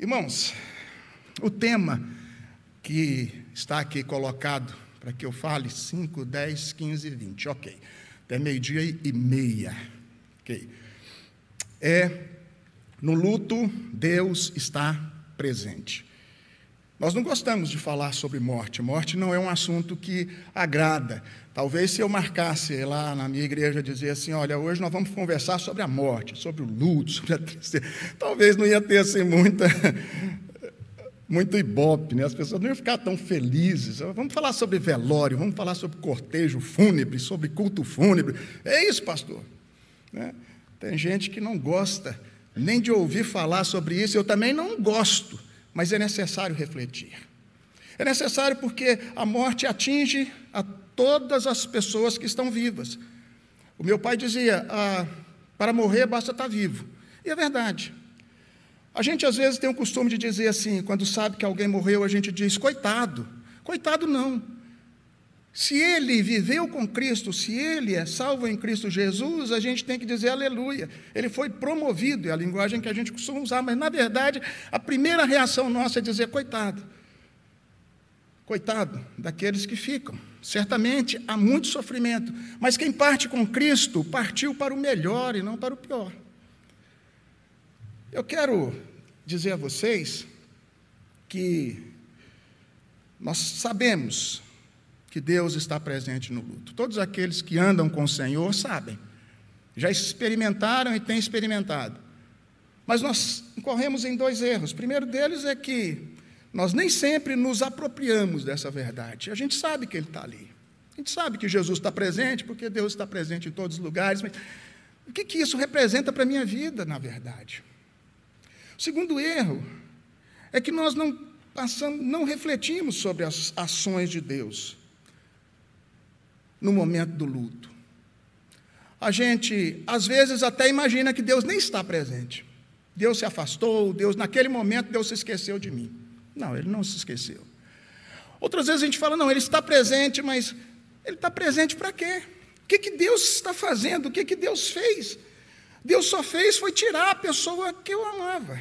Irmãos, o tema que está aqui colocado para que eu fale 5, 10, 15, 20, ok. Até meio-dia e meia. Ok. É no luto, Deus está presente. Nós não gostamos de falar sobre morte. Morte não é um assunto que agrada. Talvez se eu marcasse lá na minha igreja dizer assim, olha, hoje nós vamos conversar sobre a morte, sobre o luto, sobre a tristeza. Talvez não ia ter assim muita muito ibope, né? As pessoas não iam ficar tão felizes. Ah, vamos falar sobre velório, vamos falar sobre cortejo fúnebre, sobre culto fúnebre. É isso, pastor. Né? Tem gente que não gosta nem de ouvir falar sobre isso. Eu também não gosto mas é necessário refletir. É necessário porque a morte atinge a todas as pessoas que estão vivas. O meu pai dizia: ah, para morrer basta estar tá vivo. E é verdade. A gente às vezes tem o costume de dizer assim, quando sabe que alguém morreu, a gente diz: coitado. Coitado não. Se ele viveu com Cristo, se ele é salvo em Cristo Jesus, a gente tem que dizer aleluia. Ele foi promovido, é a linguagem que a gente costuma usar, mas na verdade, a primeira reação nossa é dizer coitado. Coitado daqueles que ficam. Certamente há muito sofrimento, mas quem parte com Cristo partiu para o melhor e não para o pior. Eu quero dizer a vocês que nós sabemos que Deus está presente no luto. Todos aqueles que andam com o Senhor sabem, já experimentaram e têm experimentado. Mas nós incorremos em dois erros. O primeiro deles é que nós nem sempre nos apropriamos dessa verdade. A gente sabe que Ele está ali. A gente sabe que Jesus está presente, porque Deus está presente em todos os lugares. Mas o que, que isso representa para a minha vida, na verdade? O segundo erro é que nós não passamos, não refletimos sobre as ações de Deus no momento do luto. A gente, às vezes, até imagina que Deus nem está presente. Deus se afastou, Deus, naquele momento, Deus se esqueceu de mim. Não, ele não se esqueceu. Outras vezes a gente fala, não, ele está presente, mas ele está presente para quê? O que, que Deus está fazendo? O que, que Deus fez? Deus só fez foi tirar a pessoa que eu amava.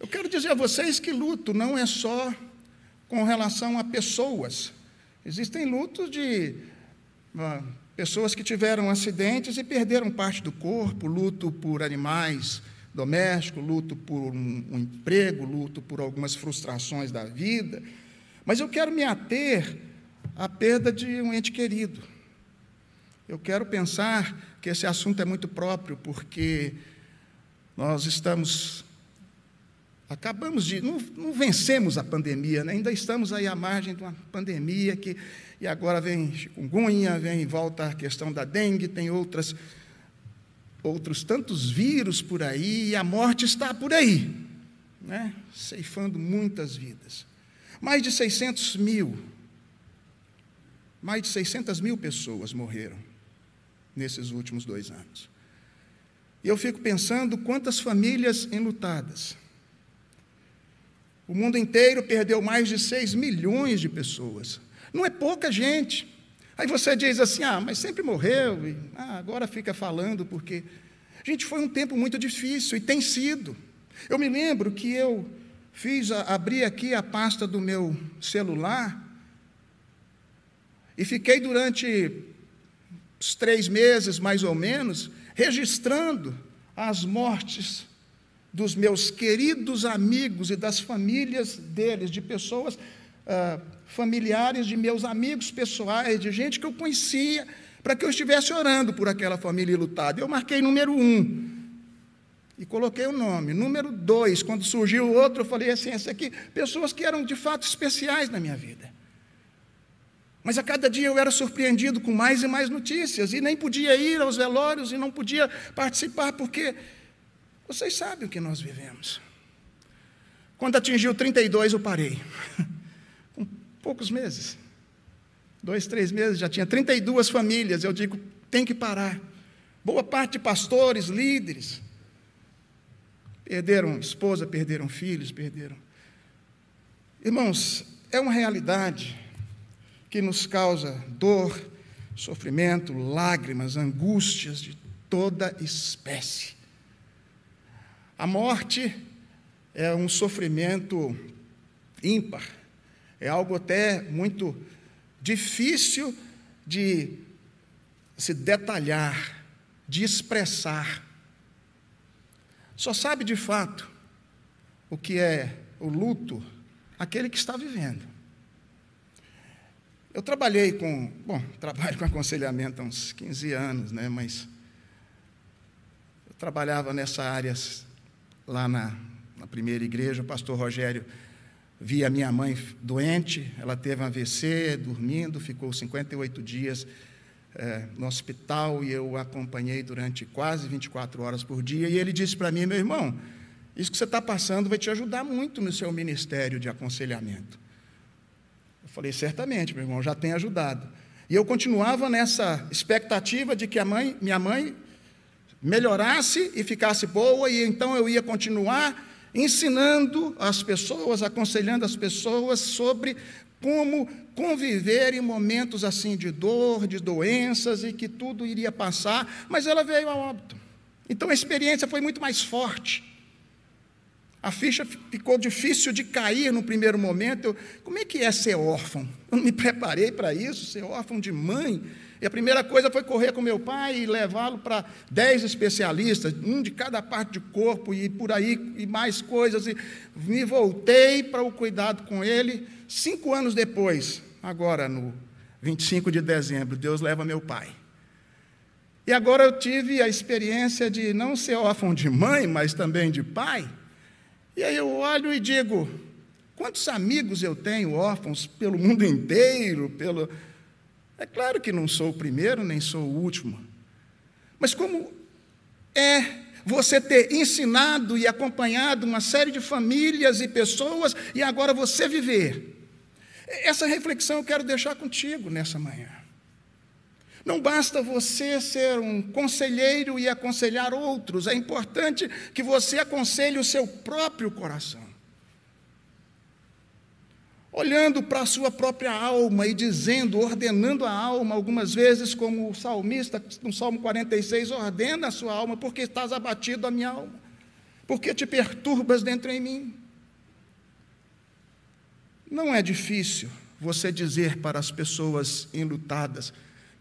Eu quero dizer a vocês que luto não é só com relação a pessoas, Existem lutos de ah, pessoas que tiveram acidentes e perderam parte do corpo, luto por animais domésticos, luto por um, um emprego, luto por algumas frustrações da vida. Mas eu quero me ater à perda de um ente querido. Eu quero pensar que esse assunto é muito próprio, porque nós estamos Acabamos de. Não, não vencemos a pandemia, né? ainda estamos aí à margem de uma pandemia que. E agora vem chikungunya, vem volta a questão da dengue, tem outras, outros tantos vírus por aí, e a morte está por aí, né? ceifando muitas vidas. Mais de 600 mil, mais de 600 mil pessoas morreram nesses últimos dois anos. E eu fico pensando quantas famílias enlutadas o mundo inteiro perdeu mais de 6 milhões de pessoas. Não é pouca gente. Aí você diz assim: ah, mas sempre morreu, e ah, agora fica falando porque. Gente, foi um tempo muito difícil e tem sido. Eu me lembro que eu fiz, abri aqui a pasta do meu celular e fiquei durante três meses, mais ou menos, registrando as mortes dos meus queridos amigos e das famílias deles, de pessoas ah, familiares, de meus amigos pessoais, de gente que eu conhecia, para que eu estivesse orando por aquela família lutada. Eu marquei número um e coloquei o nome. Número dois, quando surgiu o outro, eu falei assim: esse aqui, pessoas que eram de fato especiais na minha vida. Mas a cada dia eu era surpreendido com mais e mais notícias, e nem podia ir aos velórios, e não podia participar, porque vocês sabem o que nós vivemos. Quando atingiu 32, eu parei. Com poucos meses. Dois, três meses, já tinha 32 famílias. Eu digo, tem que parar. Boa parte de pastores, líderes, perderam esposa, perderam filhos, perderam. Irmãos, é uma realidade que nos causa dor, sofrimento, lágrimas, angústias de toda espécie. A morte é um sofrimento ímpar, é algo até muito difícil de se detalhar, de expressar. Só sabe de fato o que é o luto aquele que está vivendo. Eu trabalhei com, bom, trabalho com aconselhamento há uns 15 anos, né, mas eu trabalhava nessa área lá na, na primeira igreja, o pastor Rogério via minha mãe doente, ela teve um AVC, dormindo, ficou 58 dias é, no hospital e eu a acompanhei durante quase 24 horas por dia. E ele disse para mim, meu irmão, isso que você está passando vai te ajudar muito no seu ministério de aconselhamento. Eu falei, certamente, meu irmão, já tem ajudado. E eu continuava nessa expectativa de que a mãe, minha mãe melhorasse e ficasse boa, e então eu ia continuar ensinando as pessoas, aconselhando as pessoas sobre como conviver em momentos assim de dor, de doenças e que tudo iria passar, mas ela veio a óbito. Então a experiência foi muito mais forte. A ficha ficou difícil de cair no primeiro momento. Eu, como é que é ser órfão? Eu não me preparei para isso, ser órfão de mãe. E a primeira coisa foi correr com meu pai e levá-lo para dez especialistas, um de cada parte do corpo e por aí e mais coisas. E me voltei para o cuidado com ele. Cinco anos depois, agora no 25 de dezembro, Deus leva meu pai. E agora eu tive a experiência de não ser órfão de mãe, mas também de pai. E aí eu olho e digo: quantos amigos eu tenho órfãos pelo mundo inteiro, pelo, é claro que não sou o primeiro, nem sou o último. Mas como é você ter ensinado e acompanhado uma série de famílias e pessoas e agora você viver? Essa reflexão eu quero deixar contigo nessa manhã. Não basta você ser um conselheiro e aconselhar outros, é importante que você aconselhe o seu próprio coração olhando para a sua própria alma e dizendo, ordenando a alma, algumas vezes, como o salmista, no Salmo 46, ordena a sua alma, porque estás abatido a minha alma, porque te perturbas dentro em mim. Não é difícil você dizer para as pessoas enlutadas,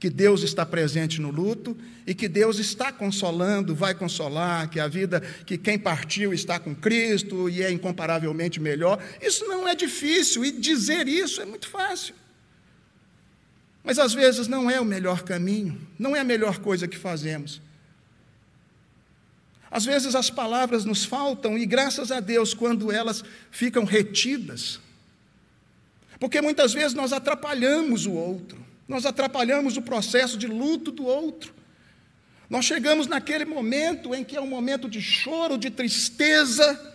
que Deus está presente no luto e que Deus está consolando, vai consolar, que a vida, que quem partiu está com Cristo e é incomparavelmente melhor. Isso não é difícil e dizer isso é muito fácil. Mas às vezes não é o melhor caminho, não é a melhor coisa que fazemos. Às vezes as palavras nos faltam e graças a Deus quando elas ficam retidas. Porque muitas vezes nós atrapalhamos o outro. Nós atrapalhamos o processo de luto do outro. Nós chegamos naquele momento em que é um momento de choro, de tristeza.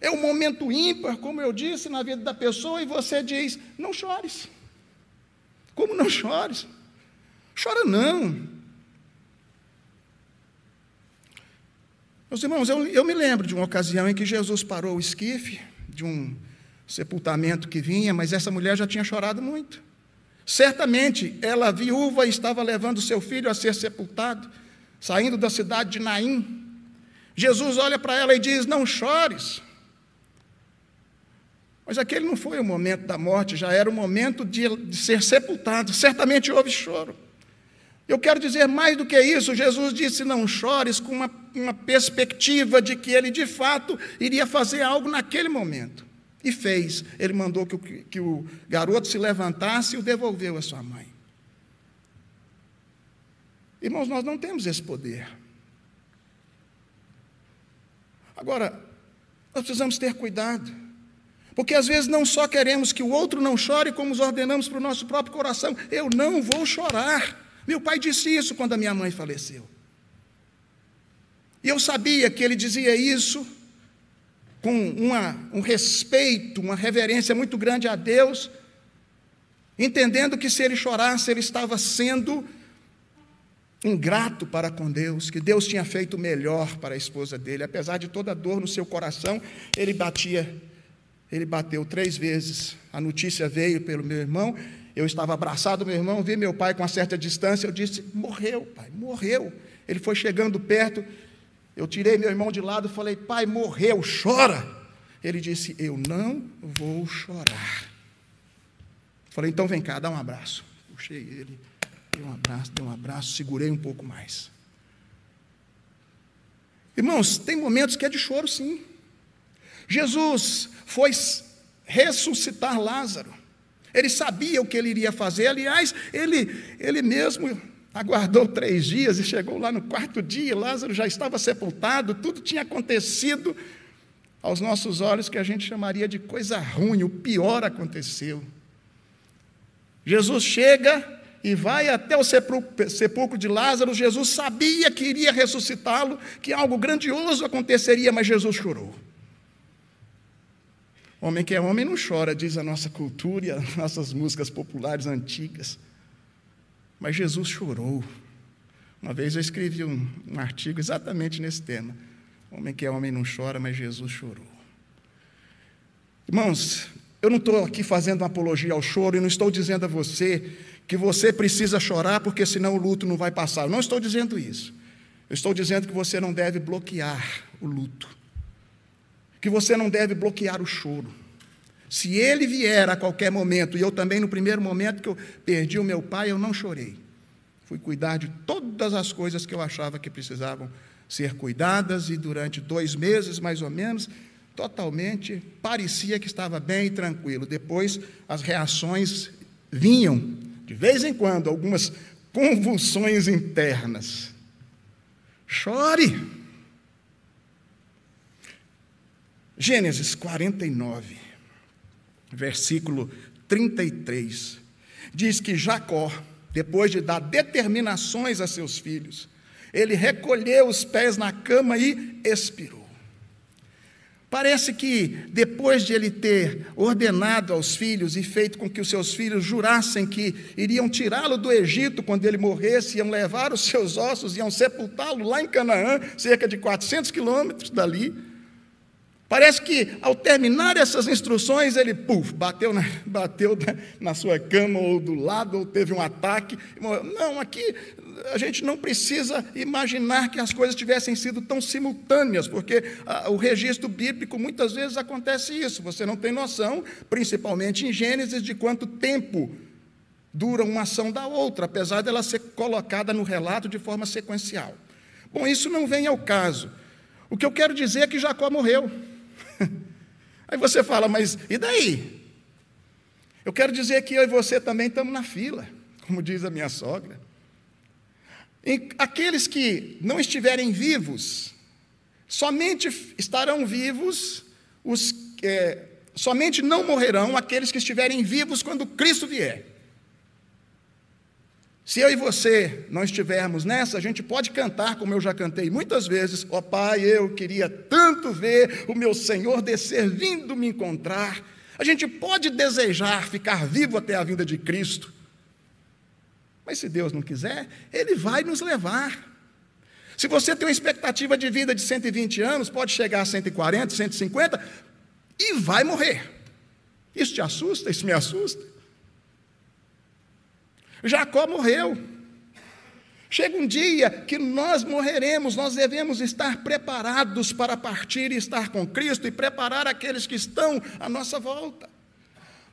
É um momento ímpar, como eu disse, na vida da pessoa, e você diz: não chores. Como não chores? Chora não. Meus irmãos, eu, eu me lembro de uma ocasião em que Jesus parou o esquife de um sepultamento que vinha, mas essa mulher já tinha chorado muito. Certamente ela, viúva, estava levando seu filho a ser sepultado, saindo da cidade de Naim. Jesus olha para ela e diz: Não chores. Mas aquele não foi o momento da morte, já era o momento de, de ser sepultado. Certamente houve choro. Eu quero dizer mais do que isso: Jesus disse, não chores, com uma, uma perspectiva de que ele de fato iria fazer algo naquele momento. E fez. Ele mandou que o, que o garoto se levantasse e o devolveu à sua mãe. Irmãos, nós não temos esse poder. Agora, nós precisamos ter cuidado, porque às vezes não só queremos que o outro não chore, como os ordenamos para o nosso próprio coração: eu não vou chorar. Meu pai disse isso quando a minha mãe faleceu. E eu sabia que ele dizia isso com uma, um respeito, uma reverência muito grande a Deus, entendendo que se ele chorasse, ele estava sendo ingrato para com Deus, que Deus tinha feito melhor para a esposa dele. Apesar de toda a dor no seu coração, ele batia, ele bateu três vezes. A notícia veio pelo meu irmão, eu estava abraçado, meu irmão, vi meu pai com uma certa distância, eu disse: morreu, pai, morreu. Ele foi chegando perto, eu tirei meu irmão de lado e falei: Pai, morreu, chora. Ele disse: Eu não vou chorar. Falei: Então vem cá, dá um abraço. Puxei ele, dei um abraço, dei um abraço, segurei um pouco mais. Irmãos, tem momentos que é de choro, sim. Jesus foi ressuscitar Lázaro. Ele sabia o que ele iria fazer. Aliás, ele, ele mesmo Aguardou três dias e chegou lá no quarto dia, Lázaro já estava sepultado, tudo tinha acontecido aos nossos olhos que a gente chamaria de coisa ruim, o pior aconteceu. Jesus chega e vai até o sepulcro de Lázaro. Jesus sabia que iria ressuscitá-lo, que algo grandioso aconteceria, mas Jesus chorou. Homem que é homem não chora, diz a nossa cultura e as nossas músicas populares antigas. Mas Jesus chorou. Uma vez eu escrevi um, um artigo exatamente nesse tema. Homem que é homem não chora, mas Jesus chorou. Irmãos, eu não estou aqui fazendo uma apologia ao choro e não estou dizendo a você que você precisa chorar porque senão o luto não vai passar. Eu não estou dizendo isso. Eu estou dizendo que você não deve bloquear o luto, que você não deve bloquear o choro. Se ele vier a qualquer momento, e eu também, no primeiro momento que eu perdi o meu pai, eu não chorei. Fui cuidar de todas as coisas que eu achava que precisavam ser cuidadas, e durante dois meses, mais ou menos, totalmente parecia que estava bem e tranquilo. Depois, as reações vinham, de vez em quando, algumas convulsões internas. Chore! Gênesis 49 versículo 33, diz que Jacó, depois de dar determinações a seus filhos, ele recolheu os pés na cama e expirou. Parece que depois de ele ter ordenado aos filhos e feito com que os seus filhos jurassem que iriam tirá-lo do Egito quando ele morresse, iam levar os seus ossos, iam sepultá-lo lá em Canaã, cerca de 400 quilômetros dali, Parece que ao terminar essas instruções, ele puff, bateu, na, bateu na sua cama ou do lado, ou teve um ataque. Não, aqui a gente não precisa imaginar que as coisas tivessem sido tão simultâneas, porque a, ah, o registro bíblico muitas vezes acontece isso. Você não tem noção, principalmente em Gênesis, de quanto tempo dura uma ação da outra, apesar dela ser colocada no relato de forma sequencial. Bom, isso não vem ao caso. O que eu quero dizer é que Jacó morreu. Aí você fala, mas e daí? Eu quero dizer que eu e você também estamos na fila, como diz a minha sogra. E aqueles que não estiverem vivos, somente estarão vivos os. É, somente não morrerão aqueles que estiverem vivos quando Cristo vier. Se eu e você não estivermos nessa, a gente pode cantar, como eu já cantei muitas vezes: Ó oh, Pai, eu queria tanto ver o meu Senhor descer vindo me encontrar. A gente pode desejar ficar vivo até a vinda de Cristo. Mas se Deus não quiser, Ele vai nos levar. Se você tem uma expectativa de vida de 120 anos, pode chegar a 140, 150 e vai morrer. Isso te assusta? Isso me assusta? Jacó morreu. Chega um dia que nós morreremos, nós devemos estar preparados para partir e estar com Cristo e preparar aqueles que estão à nossa volta.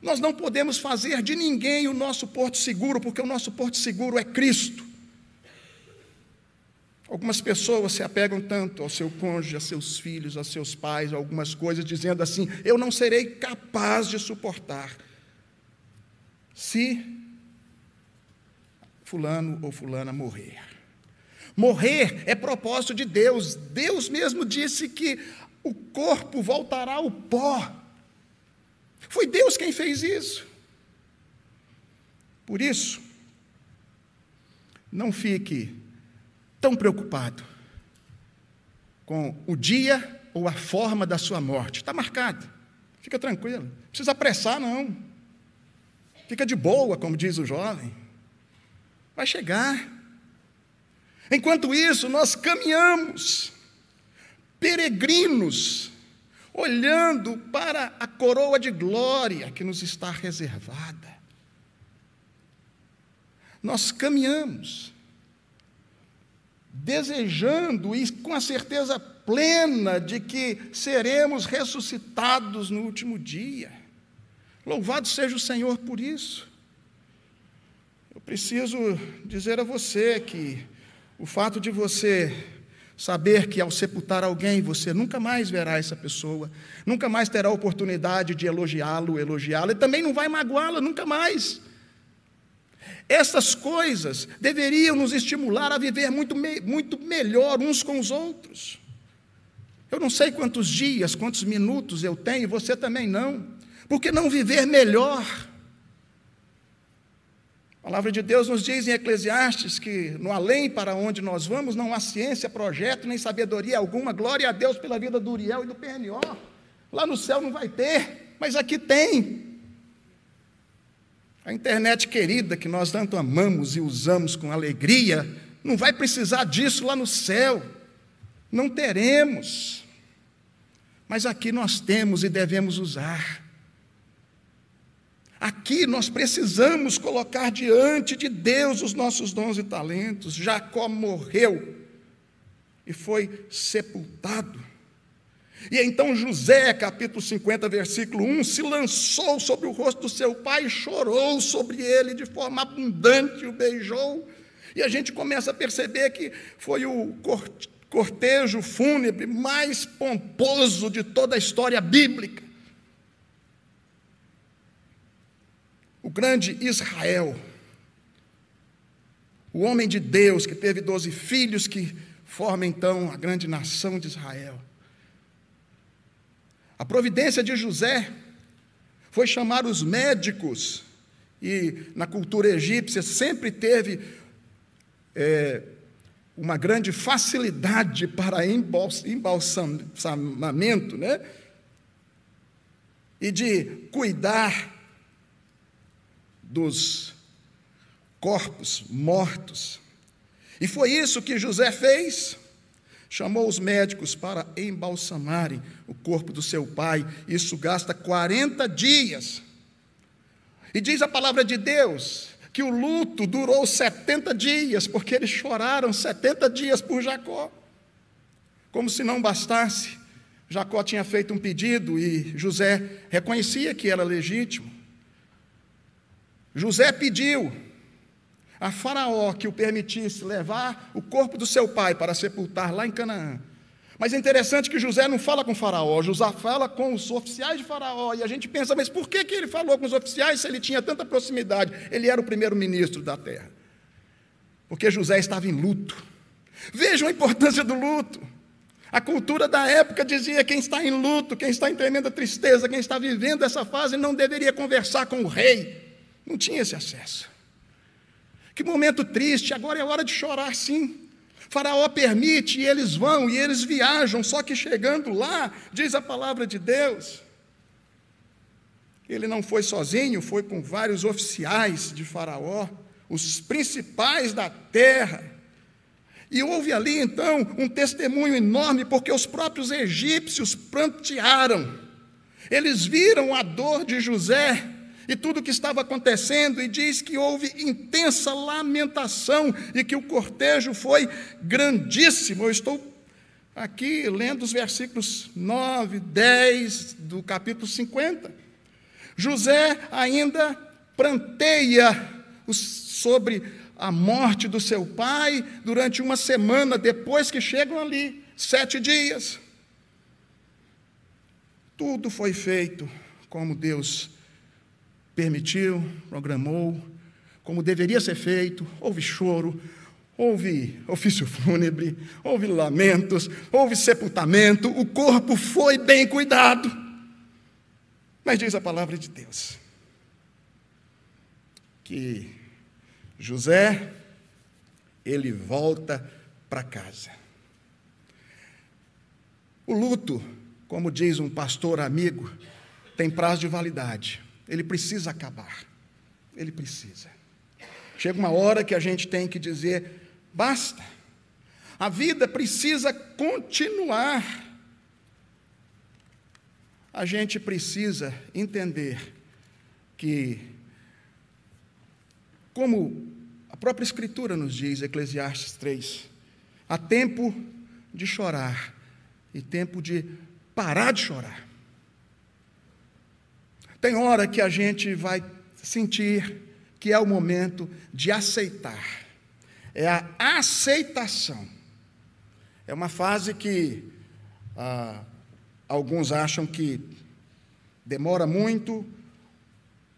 Nós não podemos fazer de ninguém o nosso porto seguro, porque o nosso porto seguro é Cristo. Algumas pessoas se apegam tanto ao seu cônjuge, a seus filhos, a seus pais, a algumas coisas, dizendo assim: eu não serei capaz de suportar. Se fulano ou fulana morrer. Morrer é propósito de Deus. Deus mesmo disse que o corpo voltará ao pó. Foi Deus quem fez isso. Por isso, não fique tão preocupado com o dia ou a forma da sua morte. Está marcado. Fica tranquilo. Não precisa apressar, não. Fica de boa, como diz o jovem vai chegar. Enquanto isso, nós caminhamos, peregrinos, olhando para a coroa de glória que nos está reservada. Nós caminhamos, desejando e com a certeza plena de que seremos ressuscitados no último dia. Louvado seja o Senhor por isso. Eu preciso dizer a você que o fato de você saber que ao sepultar alguém você nunca mais verá essa pessoa, nunca mais terá oportunidade de elogiá-lo, elogiá-la, e também não vai magoá-la nunca mais. Essas coisas deveriam nos estimular a viver muito, muito melhor uns com os outros. Eu não sei quantos dias, quantos minutos eu tenho, você também não. Por que não viver melhor? A palavra de Deus nos diz em Eclesiastes que no além para onde nós vamos não há ciência, projeto, nem sabedoria alguma. Glória a Deus pela vida do Uriel e do PNO. Lá no céu não vai ter, mas aqui tem. A internet querida que nós tanto amamos e usamos com alegria, não vai precisar disso lá no céu. Não teremos. Mas aqui nós temos e devemos usar. Aqui nós precisamos colocar diante de Deus os nossos dons e talentos. Jacó morreu e foi sepultado. E então José, capítulo 50, versículo 1, se lançou sobre o rosto do seu pai e chorou sobre ele de forma abundante, o beijou. E a gente começa a perceber que foi o cortejo fúnebre mais pomposo de toda a história bíblica. o grande Israel, o homem de Deus que teve doze filhos que forma então a grande nação de Israel. A providência de José foi chamar os médicos, e na cultura egípcia sempre teve é, uma grande facilidade para embalsamamento, né? E de cuidar dos corpos mortos. E foi isso que José fez. Chamou os médicos para embalsamarem o corpo do seu pai. Isso gasta 40 dias. E diz a palavra de Deus que o luto durou 70 dias, porque eles choraram 70 dias por Jacó. Como se não bastasse, Jacó tinha feito um pedido e José reconhecia que era legítimo. José pediu a Faraó que o permitisse levar o corpo do seu pai para sepultar lá em Canaã. Mas é interessante que José não fala com Faraó, José fala com os oficiais de Faraó. E a gente pensa, mas por que, que ele falou com os oficiais se ele tinha tanta proximidade? Ele era o primeiro-ministro da terra. Porque José estava em luto. Vejam a importância do luto. A cultura da época dizia: quem está em luto, quem está em tremenda tristeza, quem está vivendo essa fase, não deveria conversar com o rei. Não tinha esse acesso. Que momento triste, agora é hora de chorar sim. Faraó permite e eles vão e eles viajam, só que chegando lá, diz a palavra de Deus. Ele não foi sozinho, foi com vários oficiais de Faraó, os principais da terra. E houve ali então um testemunho enorme, porque os próprios egípcios plantearam, Eles viram a dor de José e tudo o que estava acontecendo, e diz que houve intensa lamentação e que o cortejo foi grandíssimo. Eu estou aqui lendo os versículos 9, 10 do capítulo 50. José ainda pranteia sobre a morte do seu pai durante uma semana depois que chegam ali, sete dias. Tudo foi feito como Deus permitiu, programou, como deveria ser feito, houve choro, houve ofício fúnebre, houve lamentos, houve sepultamento, o corpo foi bem cuidado. Mas diz a palavra de Deus que José ele volta para casa. O luto, como diz um pastor amigo, tem prazo de validade. Ele precisa acabar. Ele precisa. Chega uma hora que a gente tem que dizer: basta. A vida precisa continuar. A gente precisa entender que, como a própria Escritura nos diz, Eclesiastes 3, há tempo de chorar e tempo de parar de chorar. Tem hora que a gente vai sentir que é o momento de aceitar. É a aceitação. É uma fase que ah, alguns acham que demora muito,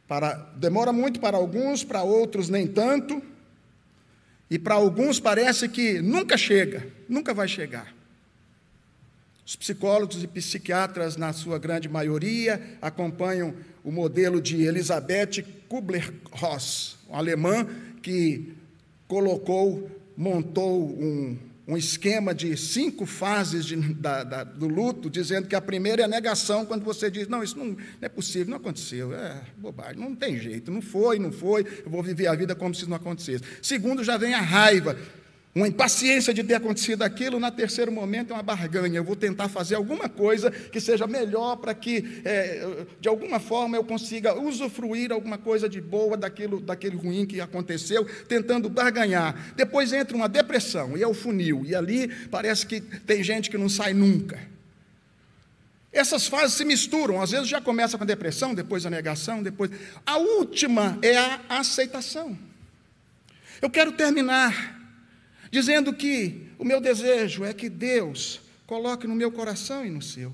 para, demora muito para alguns, para outros nem tanto, e para alguns parece que nunca chega, nunca vai chegar. Os psicólogos e psiquiatras, na sua grande maioria, acompanham o modelo de Elizabeth Kubler-Ross, um alemã que colocou, montou um, um esquema de cinco fases de, da, da, do luto, dizendo que a primeira é a negação, quando você diz, não, isso não, não é possível, não aconteceu, é bobagem, não tem jeito, não foi, não foi, eu vou viver a vida como se isso não acontecesse. Segundo, já vem a raiva, uma impaciência de ter acontecido aquilo, no terceiro momento é uma barganha. Eu vou tentar fazer alguma coisa que seja melhor para que, é, de alguma forma, eu consiga usufruir alguma coisa de boa daquilo, daquele ruim que aconteceu, tentando barganhar. Depois entra uma depressão e é o funil. E ali parece que tem gente que não sai nunca. Essas fases se misturam, às vezes já começa com a depressão, depois a negação, depois. A última é a aceitação. Eu quero terminar dizendo que o meu desejo é que Deus coloque no meu coração e no seu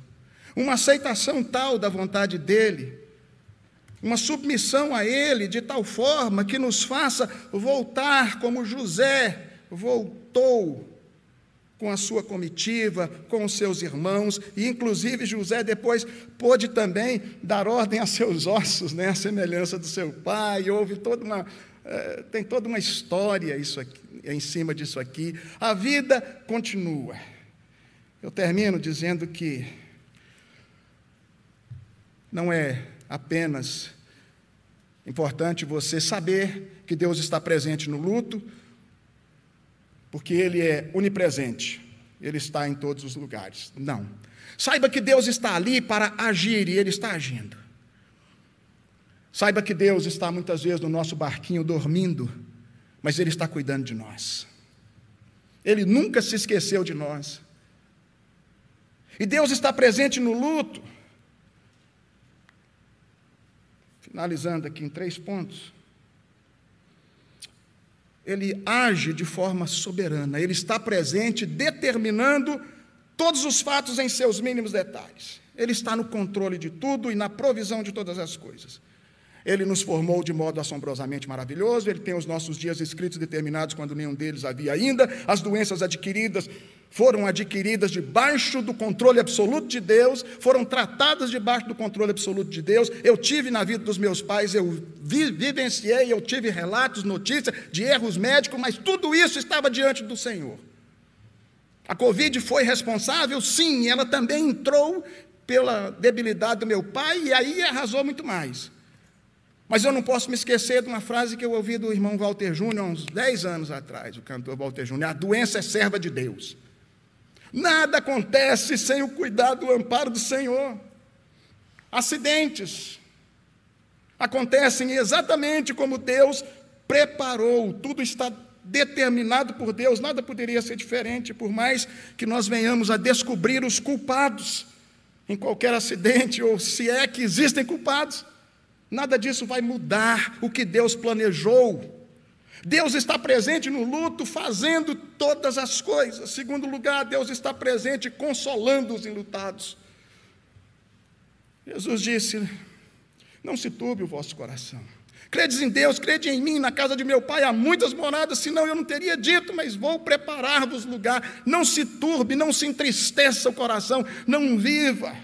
uma aceitação tal da vontade dele, uma submissão a ele de tal forma que nos faça voltar como José voltou com a sua comitiva, com os seus irmãos, e inclusive José depois pôde também dar ordem a seus ossos, né, a semelhança do seu pai, houve toda uma, eh, tem toda uma história isso aqui, é em cima disso aqui. A vida continua. Eu termino dizendo que não é apenas importante você saber que Deus está presente no luto, porque Ele é onipresente, Ele está em todos os lugares. Não. Saiba que Deus está ali para agir e Ele está agindo. Saiba que Deus está muitas vezes no nosso barquinho dormindo mas Ele está cuidando de nós. Ele nunca se esqueceu de nós. E Deus está presente no luto. Finalizando aqui em três pontos. Ele age de forma soberana, ele está presente, determinando todos os fatos em seus mínimos detalhes. Ele está no controle de tudo e na provisão de todas as coisas. Ele nos formou de modo assombrosamente maravilhoso, ele tem os nossos dias escritos determinados quando nenhum deles havia ainda, as doenças adquiridas foram adquiridas debaixo do controle absoluto de Deus, foram tratadas debaixo do controle absoluto de Deus. Eu tive na vida dos meus pais, eu vi, vivenciei, eu tive relatos, notícias de erros médicos, mas tudo isso estava diante do Senhor. A Covid foi responsável? Sim, ela também entrou pela debilidade do meu pai e aí arrasou muito mais. Mas eu não posso me esquecer de uma frase que eu ouvi do irmão Walter Júnior uns 10 anos atrás, o cantor Walter Júnior: a doença é serva de Deus. Nada acontece sem o cuidado, o amparo do Senhor. Acidentes acontecem exatamente como Deus preparou, tudo está determinado por Deus, nada poderia ser diferente, por mais que nós venhamos a descobrir os culpados em qualquer acidente, ou se é que existem culpados. Nada disso vai mudar o que Deus planejou. Deus está presente no luto, fazendo todas as coisas. Segundo lugar, Deus está presente consolando os enlutados. Jesus disse: Não se turbe o vosso coração. Credes em Deus, crede em mim, na casa de meu pai há muitas moradas, senão eu não teria dito, mas vou preparar-vos lugar. Não se turbe, não se entristeça o coração, não viva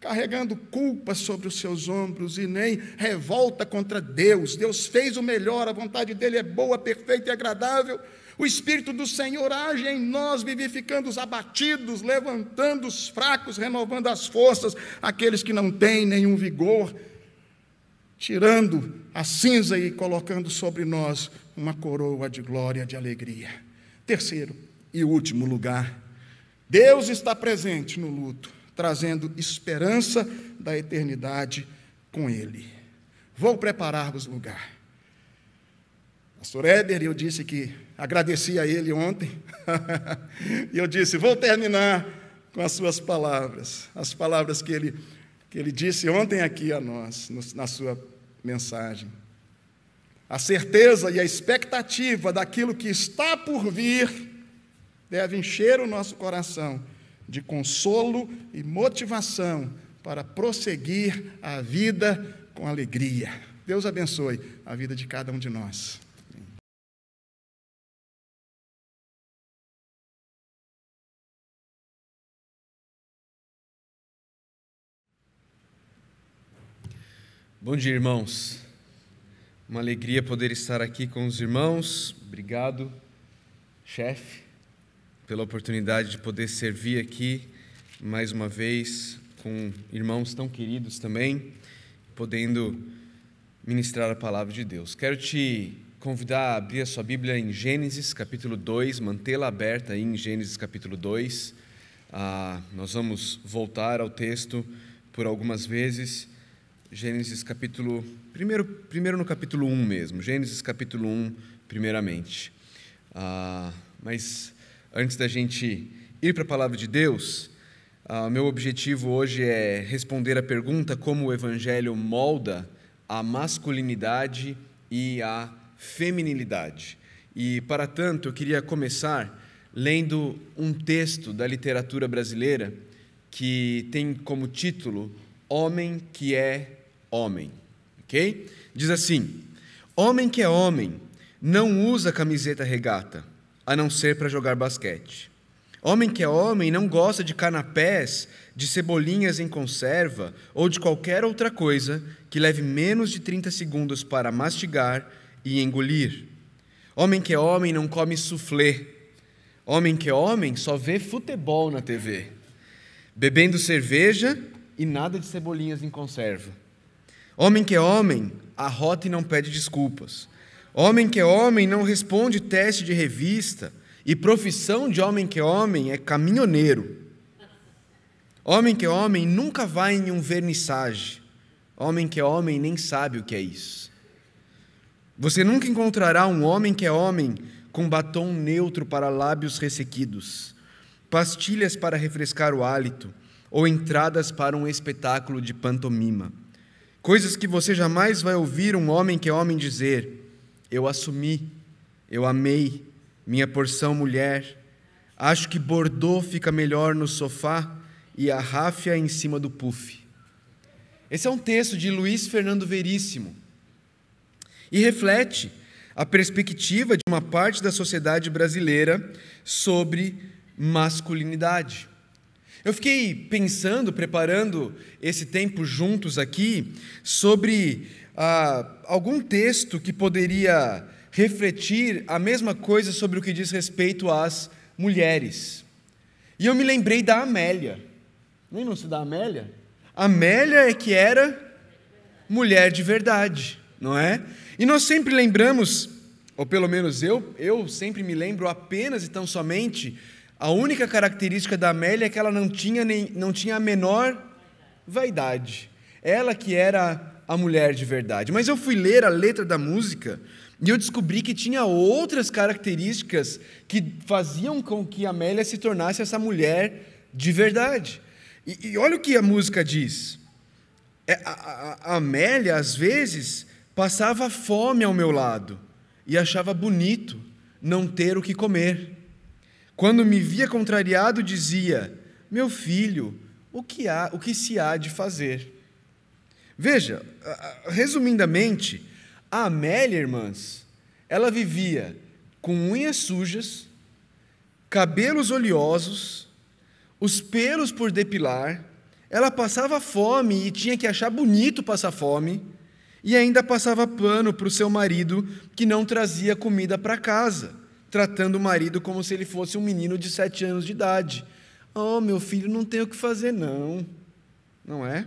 carregando culpa sobre os seus ombros e nem revolta contra Deus. Deus fez o melhor, a vontade dele é boa, perfeita e agradável. O Espírito do Senhor age em nós, vivificando os abatidos, levantando os fracos, renovando as forças, aqueles que não têm nenhum vigor, tirando a cinza e colocando sobre nós uma coroa de glória, de alegria. Terceiro e último lugar, Deus está presente no luto trazendo esperança da eternidade com Ele. Vou preparar-vos lugar. Pastor Éder, eu disse que agradeci a ele ontem, e eu disse: vou terminar com as suas palavras, as palavras que ele, que ele disse ontem aqui a nós, no, na sua mensagem. A certeza e a expectativa daquilo que está por vir deve encher o nosso coração de consolo e motivação para prosseguir a vida com alegria. Deus abençoe a vida de cada um de nós. Bom dia, irmãos. Uma alegria poder estar aqui com os irmãos. Obrigado, chefe pela oportunidade de poder servir aqui mais uma vez com irmãos tão queridos também, podendo ministrar a palavra de Deus. Quero te convidar a abrir a sua Bíblia em Gênesis capítulo 2, mantê-la aberta aí em Gênesis capítulo 2. Ah, nós vamos voltar ao texto por algumas vezes. Gênesis capítulo. Primeiro, primeiro no capítulo 1 mesmo. Gênesis capítulo 1, primeiramente. Ah, mas antes da gente ir para a palavra de Deus, uh, meu objetivo hoje é responder a pergunta como o Evangelho molda a masculinidade e a feminilidade. E, para tanto, eu queria começar lendo um texto da literatura brasileira que tem como título Homem que é Homem. Ok? Diz assim: Homem que é homem não usa camiseta regata a não ser para jogar basquete. Homem que é homem não gosta de canapés, de cebolinhas em conserva ou de qualquer outra coisa que leve menos de 30 segundos para mastigar e engolir. Homem que é homem não come soufflé. Homem que é homem só vê futebol na TV, bebendo cerveja e nada de cebolinhas em conserva. Homem que é homem arrota e não pede desculpas. Homem que é homem não responde teste de revista, e profissão de homem que é homem é caminhoneiro. Homem que é homem nunca vai em um vernissage. Homem que é homem nem sabe o que é isso. Você nunca encontrará um homem que é homem com batom neutro para lábios ressequidos, pastilhas para refrescar o hálito ou entradas para um espetáculo de pantomima. Coisas que você jamais vai ouvir um homem que é homem dizer. Eu assumi, eu amei minha porção mulher. Acho que Bordeaux fica melhor no sofá e a ráfia em cima do puff. Esse é um texto de Luiz Fernando Veríssimo e reflete a perspectiva de uma parte da sociedade brasileira sobre masculinidade. Eu fiquei pensando, preparando esse tempo juntos aqui, sobre ah, algum texto que poderia refletir a mesma coisa sobre o que diz respeito às mulheres. E eu me lembrei da Amélia. Lembram-se da Amélia? Amélia é que era mulher de verdade, não é? E nós sempre lembramos, ou pelo menos eu, eu sempre me lembro apenas e tão somente, a única característica da Amélia é que ela não tinha, nem, não tinha a menor vaidade. Ela que era a mulher de verdade. Mas eu fui ler a letra da música e eu descobri que tinha outras características que faziam com que Amélia se tornasse essa mulher de verdade. E, e olha o que a música diz. É, a, a, a Amélia, às vezes, passava fome ao meu lado e achava bonito não ter o que comer. Quando me via contrariado, dizia: Meu filho, o que, há, o que se há de fazer? Veja, resumidamente, a Amélia, irmãs, ela vivia com unhas sujas, cabelos oleosos, os pelos por depilar, ela passava fome e tinha que achar bonito passar fome, e ainda passava pano para o seu marido que não trazia comida para casa, tratando o marido como se ele fosse um menino de sete anos de idade. Oh, meu filho, não tem o que fazer, não. Não é?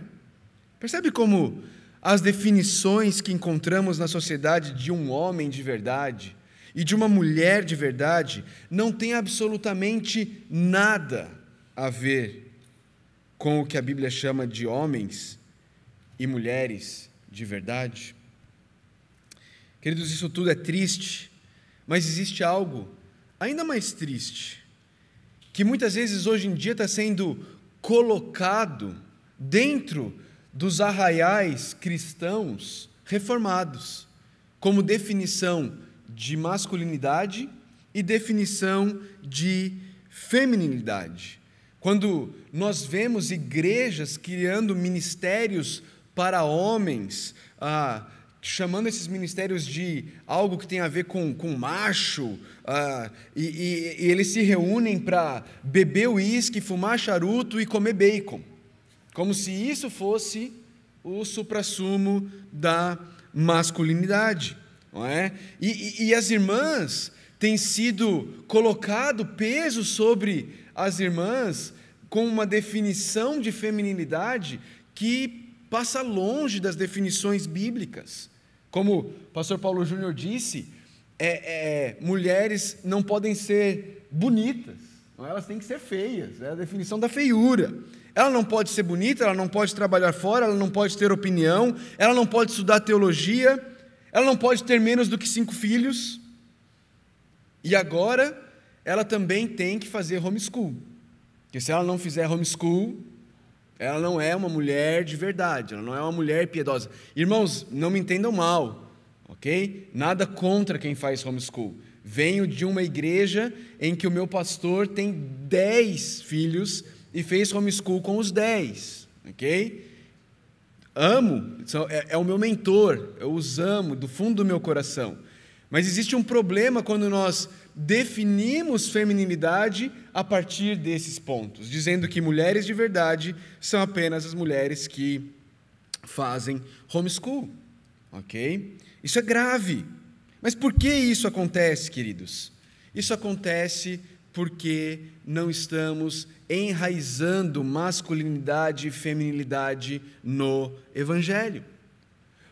Percebe como as definições que encontramos na sociedade de um homem de verdade e de uma mulher de verdade não têm absolutamente nada a ver com o que a Bíblia chama de homens e mulheres de verdade? Queridos, isso tudo é triste, mas existe algo ainda mais triste, que muitas vezes hoje em dia está sendo colocado dentro dos arraiais cristãos reformados, como definição de masculinidade e definição de feminilidade. Quando nós vemos igrejas criando ministérios para homens, ah, chamando esses ministérios de algo que tem a ver com, com macho, ah, e, e, e eles se reúnem para beber uísque, fumar charuto e comer bacon como se isso fosse o suprassumo da masculinidade. Não é? e, e, e as irmãs têm sido colocado peso sobre as irmãs com uma definição de feminilidade que passa longe das definições bíblicas. Como o pastor Paulo Júnior disse, é, é, mulheres não podem ser bonitas, é? elas têm que ser feias, é a definição da feiura. Ela não pode ser bonita, ela não pode trabalhar fora, ela não pode ter opinião, ela não pode estudar teologia, ela não pode ter menos do que cinco filhos. E agora, ela também tem que fazer homeschool. Porque se ela não fizer homeschool, ela não é uma mulher de verdade, ela não é uma mulher piedosa. Irmãos, não me entendam mal, ok? Nada contra quem faz homeschool. Venho de uma igreja em que o meu pastor tem dez filhos e fez homeschool com os 10, ok? Amo, é, é o meu mentor, eu os amo do fundo do meu coração. Mas existe um problema quando nós definimos feminilidade a partir desses pontos, dizendo que mulheres de verdade são apenas as mulheres que fazem homeschool, ok? Isso é grave. Mas por que isso acontece, queridos? Isso acontece porque não estamos enraizando masculinidade e feminilidade no Evangelho.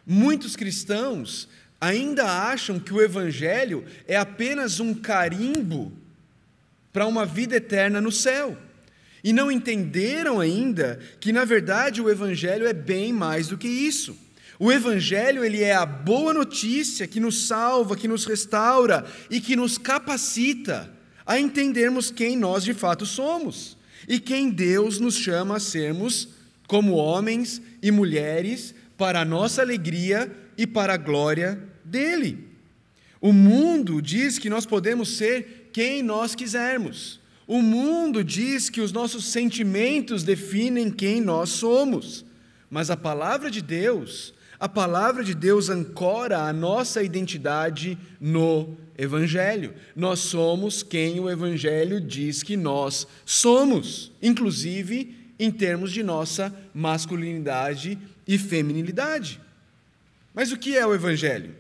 Muitos cristãos ainda acham que o Evangelho é apenas um carimbo para uma vida eterna no céu. E não entenderam ainda que, na verdade, o Evangelho é bem mais do que isso. O Evangelho ele é a boa notícia que nos salva, que nos restaura e que nos capacita a entendermos quem nós de fato somos e quem Deus nos chama a sermos como homens e mulheres para a nossa alegria e para a glória dele. O mundo diz que nós podemos ser quem nós quisermos. O mundo diz que os nossos sentimentos definem quem nós somos. Mas a palavra de Deus a palavra de Deus ancora a nossa identidade no Evangelho. Nós somos quem o Evangelho diz que nós somos, inclusive em termos de nossa masculinidade e feminilidade. Mas o que é o Evangelho?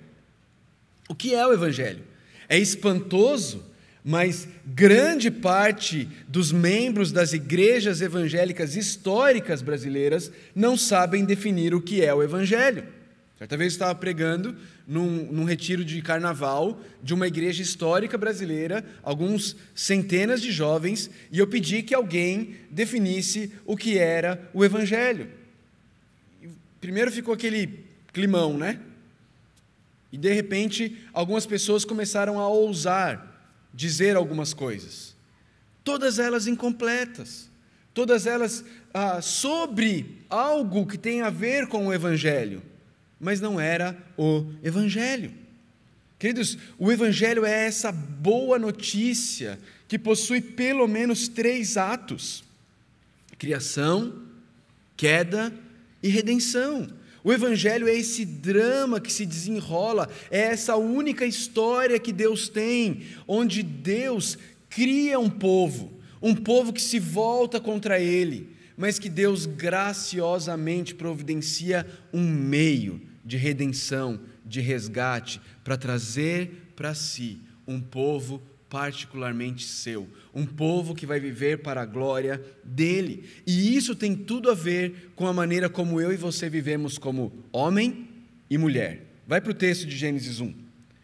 O que é o Evangelho? É espantoso mas grande parte dos membros das igrejas evangélicas históricas brasileiras não sabem definir o que é o evangelho. Certa vez eu estava pregando num, num retiro de carnaval de uma igreja histórica brasileira, alguns centenas de jovens, e eu pedi que alguém definisse o que era o evangelho. Primeiro ficou aquele climão, né? E de repente, algumas pessoas começaram a ousar dizer algumas coisas, todas elas incompletas, todas elas ah, sobre algo que tem a ver com o Evangelho, mas não era o Evangelho. Queridos, o Evangelho é essa boa notícia que possui pelo menos três atos: criação, queda e redenção. O Evangelho é esse drama que se desenrola, é essa única história que Deus tem, onde Deus cria um povo, um povo que se volta contra ele, mas que Deus graciosamente providencia um meio de redenção, de resgate, para trazer para si um povo particularmente seu, um povo que vai viver para a glória dele. E isso tem tudo a ver com a maneira como eu e você vivemos como homem e mulher. Vai para o texto de Gênesis 1.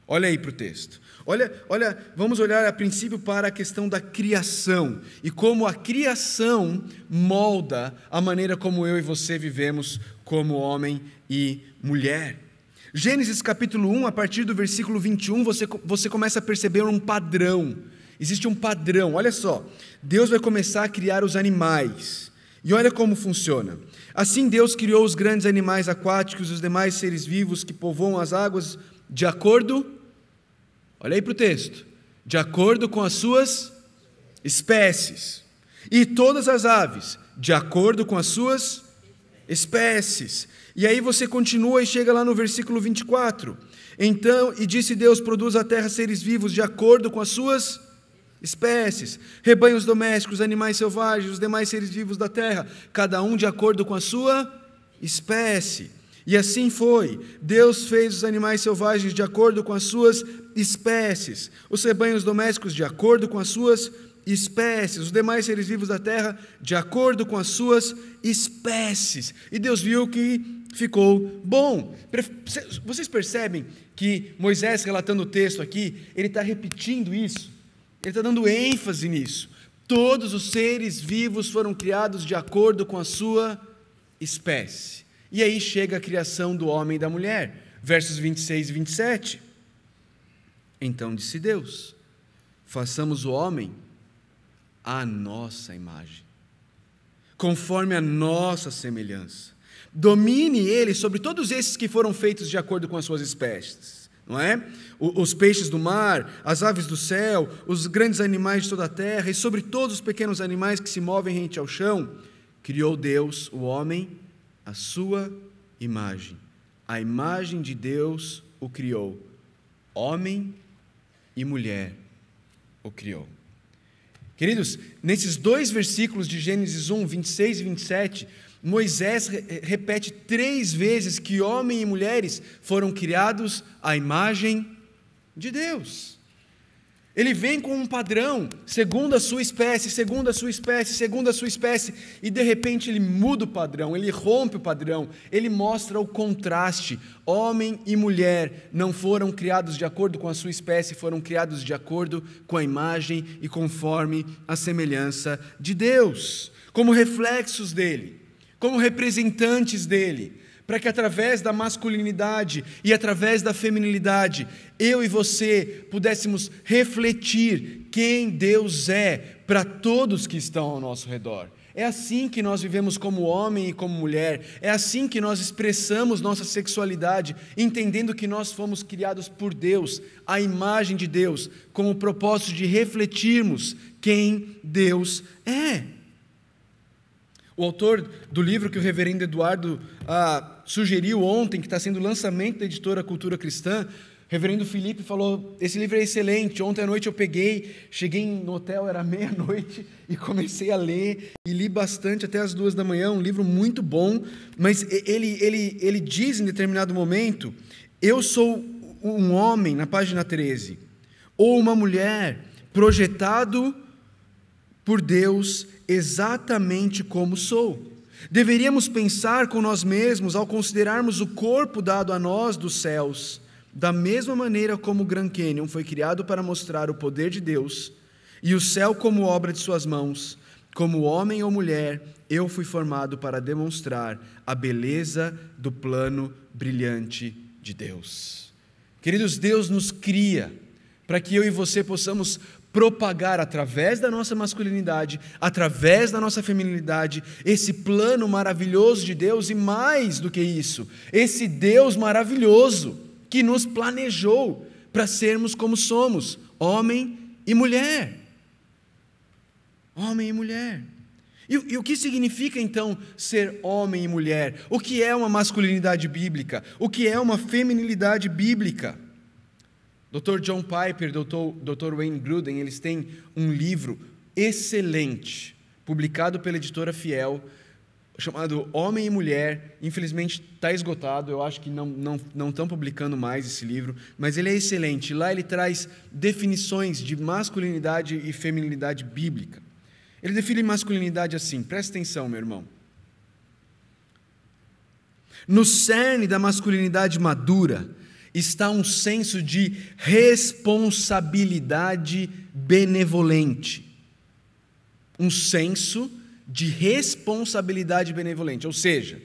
Olha aí para o texto. Olha, olha, vamos olhar a princípio para a questão da criação e como a criação molda a maneira como eu e você vivemos como homem e mulher. Gênesis capítulo 1, a partir do versículo 21, você, você começa a perceber um padrão. Existe um padrão, olha só. Deus vai começar a criar os animais. E olha como funciona. Assim Deus criou os grandes animais aquáticos e os demais seres vivos que povoam as águas, de acordo. Olha aí para o texto. De acordo com as suas espécies. E todas as aves, de acordo com as suas espécies. E aí você continua e chega lá no versículo 24. Então, e disse Deus: produz a terra seres vivos de acordo com as suas espécies, rebanhos domésticos, animais selvagens, os demais seres vivos da terra, cada um de acordo com a sua espécie. E assim foi. Deus fez os animais selvagens de acordo com as suas espécies, os rebanhos domésticos de acordo com as suas espécies, os demais seres vivos da terra de acordo com as suas espécies. E Deus viu que ficou bom. Vocês percebem que Moisés, relatando o texto aqui, ele está repetindo isso, ele está dando ênfase nisso. Todos os seres vivos foram criados de acordo com a sua espécie. E aí chega a criação do homem e da mulher, versos 26 e 27. Então disse Deus: façamos o homem à nossa imagem, conforme a nossa semelhança domine ele sobre todos esses que foram feitos de acordo com as suas espécies, não é? Os peixes do mar, as aves do céu, os grandes animais de toda a terra e sobre todos os pequenos animais que se movem rente ao chão, criou Deus o homem à sua imagem. A imagem de Deus o criou. Homem e mulher o criou. Queridos, nesses dois versículos de Gênesis 1, 26 e 27, Moisés eh, repete três vezes que homens e mulheres foram criados à imagem de Deus. Ele vem com um padrão, segundo a sua espécie, segundo a sua espécie, segundo a sua espécie, e de repente ele muda o padrão, ele rompe o padrão, ele mostra o contraste. Homem e mulher não foram criados de acordo com a sua espécie, foram criados de acordo com a imagem e conforme a semelhança de Deus, como reflexos dele como representantes dele, para que através da masculinidade e através da feminilidade, eu e você pudéssemos refletir quem Deus é para todos que estão ao nosso redor. É assim que nós vivemos como homem e como mulher. É assim que nós expressamos nossa sexualidade, entendendo que nós fomos criados por Deus, à imagem de Deus, com o propósito de refletirmos quem Deus é. O autor do livro que o reverendo Eduardo ah, sugeriu ontem, que está sendo o lançamento da editora Cultura Cristã, reverendo Felipe falou: Esse livro é excelente. Ontem à noite eu peguei, cheguei no hotel, era meia-noite, e comecei a ler, e li bastante até as duas da manhã. Um livro muito bom, mas ele, ele, ele diz em determinado momento: Eu sou um homem, na página 13, ou uma mulher projetado por Deus exatamente como sou. Deveríamos pensar com nós mesmos ao considerarmos o corpo dado a nós dos céus, da mesma maneira como o Grand Canyon foi criado para mostrar o poder de Deus, e o céu como obra de suas mãos, como homem ou mulher, eu fui formado para demonstrar a beleza do plano brilhante de Deus. Queridos, Deus nos cria para que eu e você possamos propagar através da nossa masculinidade, através da nossa feminilidade, esse plano maravilhoso de Deus e mais do que isso, esse Deus maravilhoso que nos planejou para sermos como somos, homem e mulher. Homem e mulher. E, e, o que significa então ser homem e mulher? O que é uma masculinidade bíblica? O que é uma feminilidade bíblica? Dr. John Piper, Dr. Wayne Gruden, eles têm um livro excelente, publicado pela editora Fiel, chamado Homem e Mulher. Infelizmente está esgotado, eu acho que não estão não, não publicando mais esse livro, mas ele é excelente. Lá ele traz definições de masculinidade e feminilidade bíblica. Ele define masculinidade assim, presta atenção, meu irmão. No cerne da masculinidade madura está um senso de responsabilidade benevolente. Um senso de responsabilidade benevolente. Ou seja,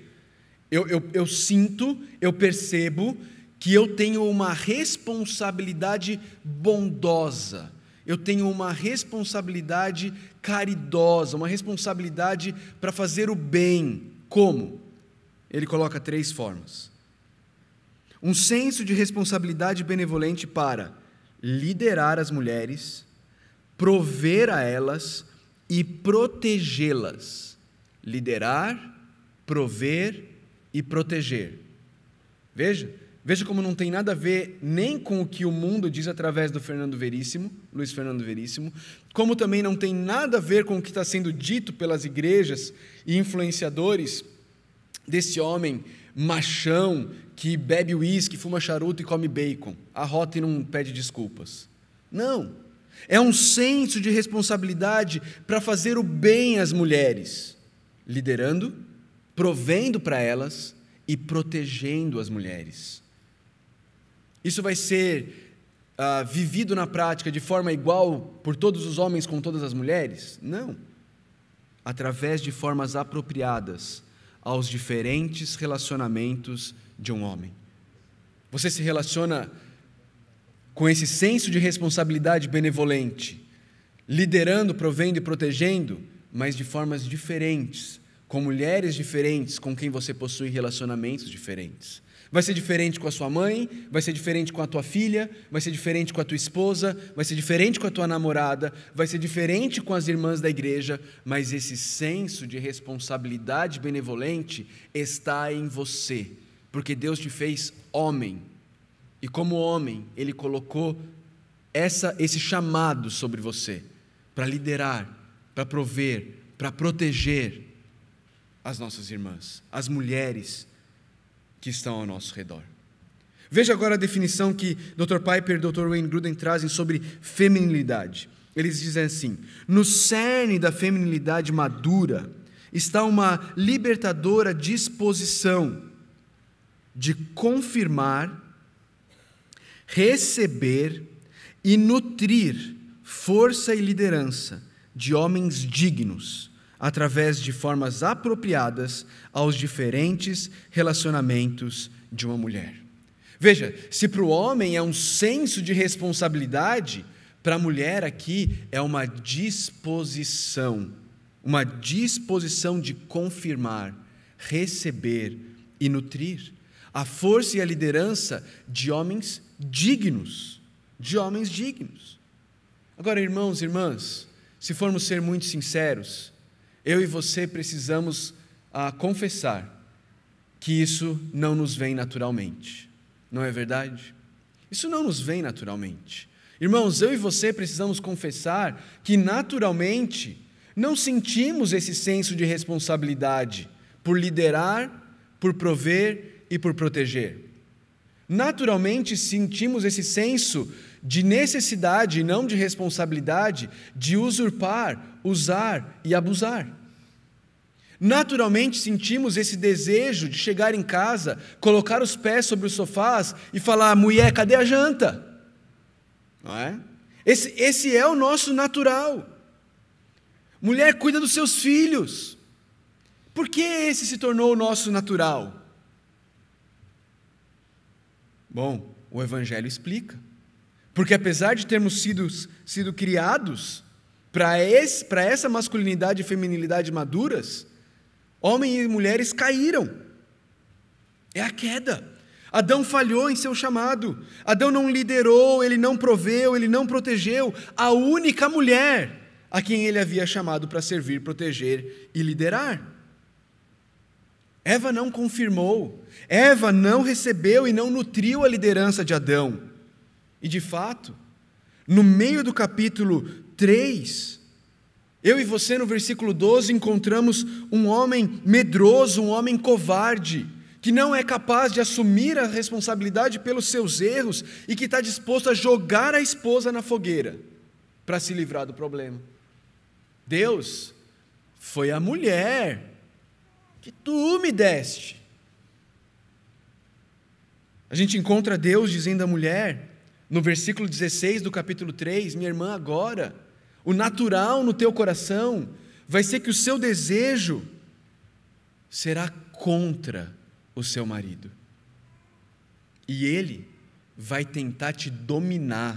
eu, eu, eu sinto, eu percebo que eu tenho uma responsabilidade bondosa, eu tenho uma responsabilidade caridosa, uma responsabilidade para fazer o bem. Como? Ele coloca três formas um senso de responsabilidade benevolente para liderar as mulheres, prover a elas e protegê-las. Liderar, prover e proteger. Veja, veja como não tem nada a ver nem com o que o mundo diz através do Fernando Veríssimo, Luiz Fernando Veríssimo, como também não tem nada a ver com o que está sendo dito pelas igrejas e influenciadores desse homem machão que bebe uísque, fuma charuto e come bacon. Arrota e não pede desculpas. Não. É um senso de responsabilidade para fazer o bem às mulheres, liderando, provendo para elas e protegendo as mulheres. Isso vai ser ah, vivido na prática de forma igual por todos os homens com todas as mulheres? Não. Através de formas apropriadas aos diferentes relacionamentos de um homem. Você se relaciona com esse senso de responsabilidade benevolente, liderando, provendo e protegendo, mas de formas diferentes, com mulheres diferentes, com quem você possui relacionamentos diferentes. Vai ser diferente com a sua mãe, vai ser diferente com a tua filha, vai ser diferente com a tua esposa, vai ser diferente com a tua namorada, vai ser diferente com as irmãs da igreja, mas esse senso de responsabilidade benevolente está em você porque Deus te fez homem. E como homem, Ele colocou essa, esse chamado sobre você para liderar, para prover, para proteger as nossas irmãs, as mulheres que estão ao nosso redor. Veja agora a definição que Dr. Piper e Dr. Wayne Gruden trazem sobre feminilidade. Eles dizem assim: no cerne da feminilidade madura está uma libertadora disposição de confirmar, receber e nutrir força e liderança de homens dignos através de formas apropriadas aos diferentes relacionamentos de uma mulher. Veja, se para o homem é um senso de responsabilidade, para a mulher aqui é uma disposição, uma disposição de confirmar, receber e nutrir a força e a liderança de homens dignos, de homens dignos. Agora, irmãos e irmãs, se formos ser muito sinceros, eu e você precisamos ah, confessar que isso não nos vem naturalmente, não é verdade? Isso não nos vem naturalmente. Irmãos, eu e você precisamos confessar que naturalmente não sentimos esse senso de responsabilidade por liderar, por prover e por proteger. Naturalmente sentimos esse senso de necessidade e não de responsabilidade de usurpar, usar e abusar. Naturalmente sentimos esse desejo de chegar em casa, colocar os pés sobre os sofás e falar: mulher, cadê a janta? Não é? Esse, esse é o nosso natural. Mulher, cuida dos seus filhos. Por que esse se tornou o nosso natural? Bom, o Evangelho explica. Porque apesar de termos sido, sido criados para essa masculinidade e feminilidade maduras, homens e mulheres caíram. É a queda. Adão falhou em seu chamado. Adão não liderou, ele não proveu, ele não protegeu a única mulher a quem ele havia chamado para servir, proteger e liderar. Eva não confirmou, Eva não recebeu e não nutriu a liderança de Adão. E de fato, no meio do capítulo 3, eu e você no versículo 12 encontramos um homem medroso, um homem covarde, que não é capaz de assumir a responsabilidade pelos seus erros e que está disposto a jogar a esposa na fogueira para se livrar do problema. Deus foi a mulher que tu me deste. A gente encontra Deus dizendo à mulher, no versículo 16 do capítulo 3, minha irmã, agora, o natural no teu coração vai ser que o seu desejo será contra o seu marido. E ele vai tentar te dominar.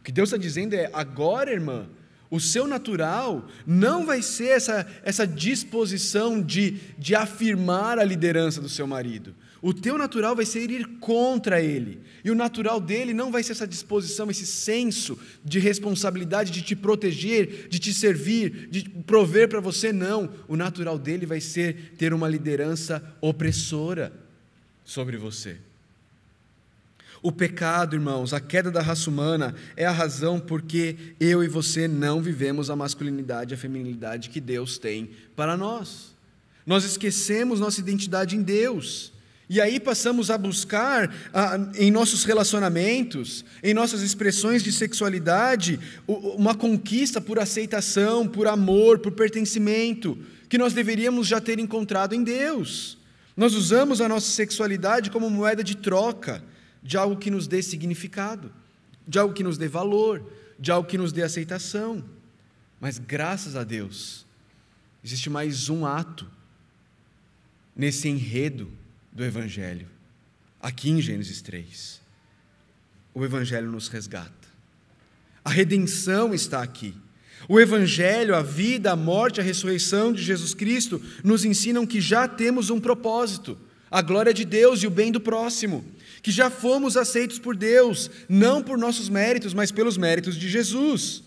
O que Deus está dizendo é: agora, irmã, o seu natural não vai ser essa, essa disposição de, de afirmar a liderança do seu marido. O teu natural vai ser ir contra ele. E o natural dele não vai ser essa disposição, esse senso de responsabilidade de te proteger, de te servir, de prover para você, não. O natural dele vai ser ter uma liderança opressora sobre você. O pecado, irmãos, a queda da raça humana é a razão porque eu e você não vivemos a masculinidade e a feminilidade que Deus tem para nós. Nós esquecemos nossa identidade em Deus. E aí passamos a buscar a, em nossos relacionamentos, em nossas expressões de sexualidade, uma conquista por aceitação, por amor, por pertencimento, que nós deveríamos já ter encontrado em Deus. Nós usamos a nossa sexualidade como moeda de troca de algo que nos dê significado, de algo que nos dê valor, de algo que nos dê aceitação. Mas graças a Deus, existe mais um ato nesse enredo do Evangelho, aqui em Gênesis 3. O Evangelho nos resgata. A redenção está aqui. O Evangelho, a vida, a morte, a ressurreição de Jesus Cristo nos ensinam que já temos um propósito: a glória de Deus e o bem do próximo que já fomos aceitos por Deus, não por nossos méritos, mas pelos méritos de Jesus.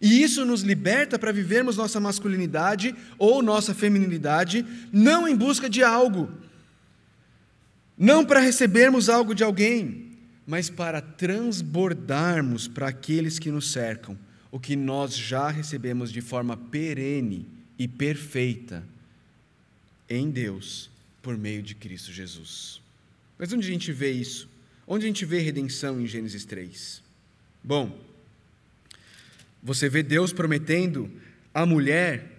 E isso nos liberta para vivermos nossa masculinidade ou nossa feminilidade, não em busca de algo, não para recebermos algo de alguém, mas para transbordarmos para aqueles que nos cercam o que nós já recebemos de forma perene e perfeita em Deus por meio de Cristo Jesus. Mas onde a gente vê isso? Onde a gente vê redenção em Gênesis 3? Bom, você vê Deus prometendo à mulher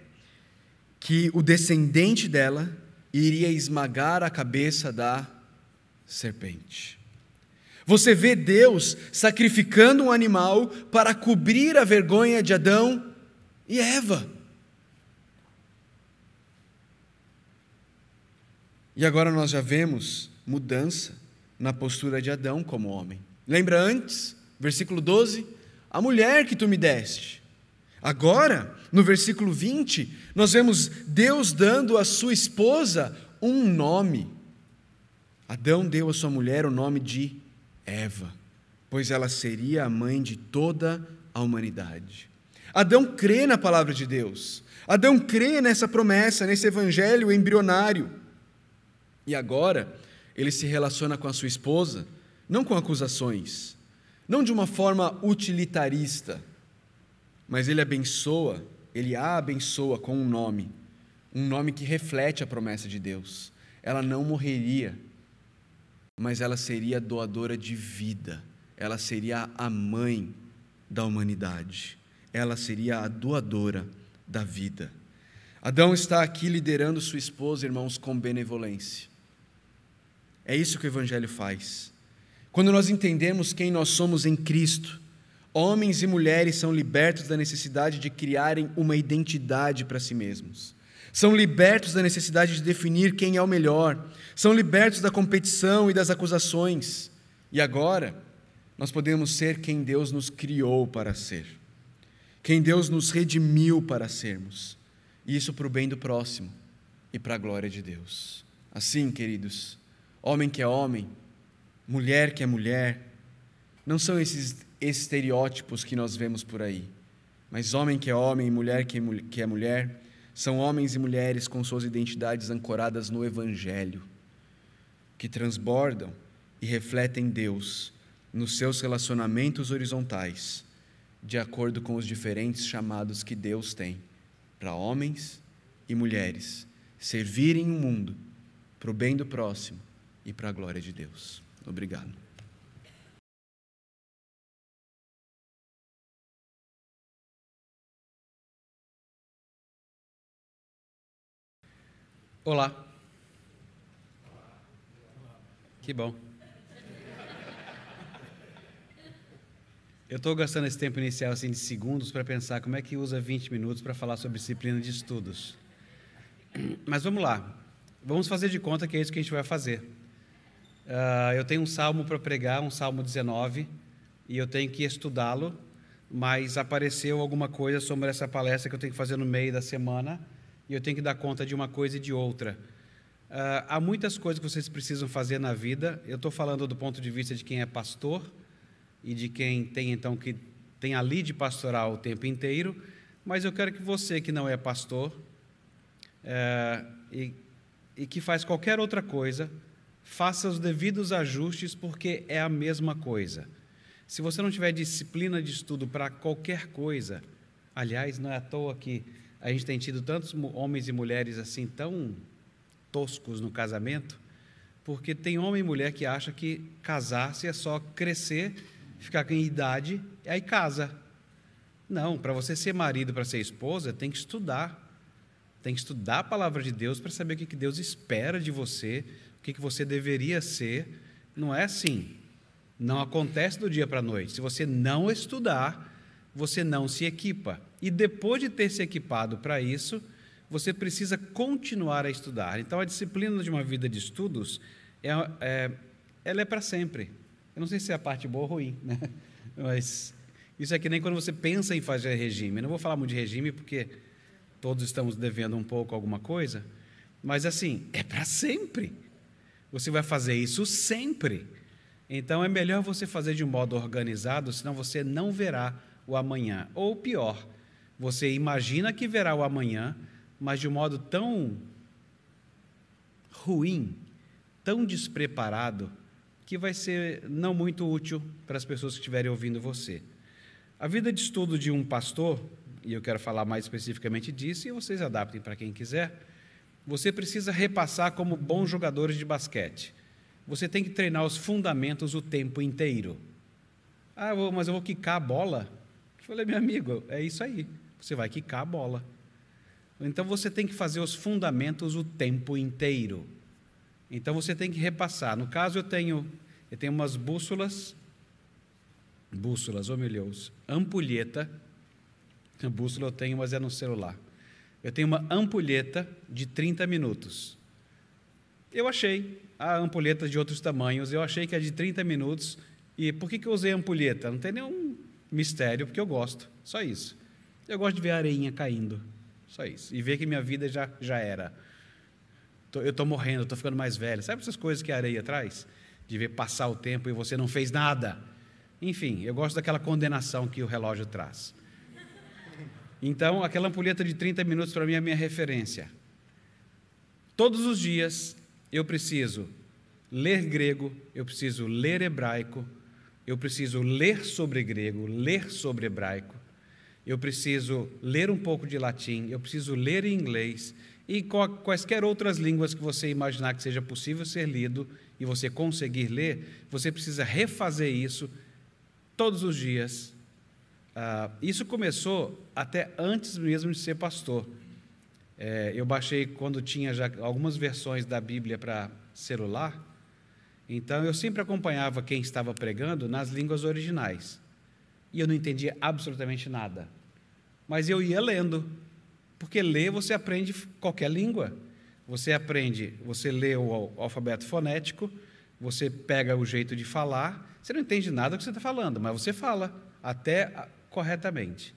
que o descendente dela iria esmagar a cabeça da serpente. Você vê Deus sacrificando um animal para cobrir a vergonha de Adão e Eva. E agora nós já vemos mudança na postura de Adão como homem. Lembra antes, versículo 12? A mulher que tu me deste. Agora, no versículo 20, nós vemos Deus dando à sua esposa um nome. Adão deu à sua mulher o nome de Eva, pois ela seria a mãe de toda a humanidade. Adão crê na palavra de Deus. Adão crê nessa promessa, nesse evangelho embrionário. E agora, ele se relaciona com a sua esposa, não com acusações, não de uma forma utilitarista, mas ele abençoa, ele a abençoa com um nome, um nome que reflete a promessa de Deus. Ela não morreria, mas ela seria doadora de vida, ela seria a mãe da humanidade, ela seria a doadora da vida. Adão está aqui liderando sua esposa, irmãos, com benevolência. É isso que o Evangelho faz. Quando nós entendemos quem nós somos em Cristo, homens e mulheres são libertos da necessidade de criarem uma identidade para si mesmos. São libertos da necessidade de definir quem é o melhor. São libertos da competição e das acusações. E agora, nós podemos ser quem Deus nos criou para ser. Quem Deus nos redimiu para sermos. E isso para o bem do próximo e para a glória de Deus. Assim, queridos, homem que é homem, mulher que é mulher. Não são esses estereótipos que nós vemos por aí. Mas homem que é homem, e mulher é que é mulher, são homens e mulheres com suas identidades ancoradas no Evangelho, que transbordam e refletem Deus nos seus relacionamentos horizontais, de acordo com os diferentes chamados que Deus tem para homens e mulheres servirem o mundo, para o bem do próximo, e para a glória de Deus. Obrigado. Olá. Que bom. Eu estou gastando esse tempo inicial assim, de segundos para pensar como é que usa 20 minutos para falar sobre disciplina de estudos. Mas vamos lá. Vamos fazer de conta que é isso que a gente vai fazer. Uh, eu tenho um salmo para pregar, um salmo 19, e eu tenho que estudá-lo, mas apareceu alguma coisa sobre essa palestra que eu tenho que fazer no meio da semana, e eu tenho que dar conta de uma coisa e de outra. Uh, há muitas coisas que vocês precisam fazer na vida, eu estou falando do ponto de vista de quem é pastor e de quem tem, então, que tem ali de pastoral o tempo inteiro, mas eu quero que você que não é pastor uh, e, e que faz qualquer outra coisa, faça os devidos ajustes, porque é a mesma coisa. Se você não tiver disciplina de estudo para qualquer coisa, aliás, não é à toa que a gente tem tido tantos homens e mulheres assim tão toscos no casamento, porque tem homem e mulher que acha que casar-se é só crescer, ficar com idade, e aí casa. Não, para você ser marido, para ser esposa, tem que estudar. Tem que estudar a palavra de Deus para saber o que Deus espera de você, o que, que você deveria ser. Não é assim. Não acontece do dia para a noite. Se você não estudar, você não se equipa. E depois de ter se equipado para isso, você precisa continuar a estudar. Então, a disciplina de uma vida de estudos, é, é ela é para sempre. Eu não sei se é a parte boa ou ruim, né? mas isso é que nem quando você pensa em fazer regime. Eu não vou falar muito de regime, porque todos estamos devendo um pouco alguma coisa, mas assim, é para sempre. Você vai fazer isso sempre. Então é melhor você fazer de um modo organizado, senão você não verá o amanhã. Ou pior, você imagina que verá o amanhã, mas de um modo tão ruim, tão despreparado, que vai ser não muito útil para as pessoas que estiverem ouvindo você. A vida de estudo de um pastor, e eu quero falar mais especificamente disso, e vocês adaptem para quem quiser você precisa repassar como bons jogadores de basquete. Você tem que treinar os fundamentos o tempo inteiro. Ah, mas eu vou quicar a bola? Eu falei, meu amigo, é isso aí. Você vai quicar a bola. Então você tem que fazer os fundamentos o tempo inteiro. Então você tem que repassar. No caso, eu tenho, eu tenho umas bússolas, bússolas, ou melhor, ampulheta. A bússola eu tenho, mas é no celular. Eu tenho uma ampulheta de 30 minutos. Eu achei a ampulheta de outros tamanhos, eu achei que é de 30 minutos. E por que, que eu usei ampulheta? Não tem nenhum mistério, porque eu gosto, só isso. Eu gosto de ver a areinha caindo, só isso. E ver que minha vida já, já era. Eu estou morrendo, estou ficando mais velho. Sabe essas coisas que a areia traz? De ver passar o tempo e você não fez nada. Enfim, eu gosto daquela condenação que o relógio traz. Então, aquela ampulheta de 30 minutos para mim é a minha referência. Todos os dias eu preciso ler grego, eu preciso ler hebraico, eu preciso ler sobre grego, ler sobre hebraico, eu preciso ler um pouco de latim, eu preciso ler em inglês e quaisquer outras línguas que você imaginar que seja possível ser lido e você conseguir ler, você precisa refazer isso todos os dias ah, isso começou até antes mesmo de ser pastor. É, eu baixei quando tinha já algumas versões da Bíblia para celular, então eu sempre acompanhava quem estava pregando nas línguas originais. E eu não entendia absolutamente nada. Mas eu ia lendo, porque ler você aprende qualquer língua. Você aprende, você lê o alfabeto fonético, você pega o jeito de falar, você não entende nada do que você está falando, mas você fala até corretamente.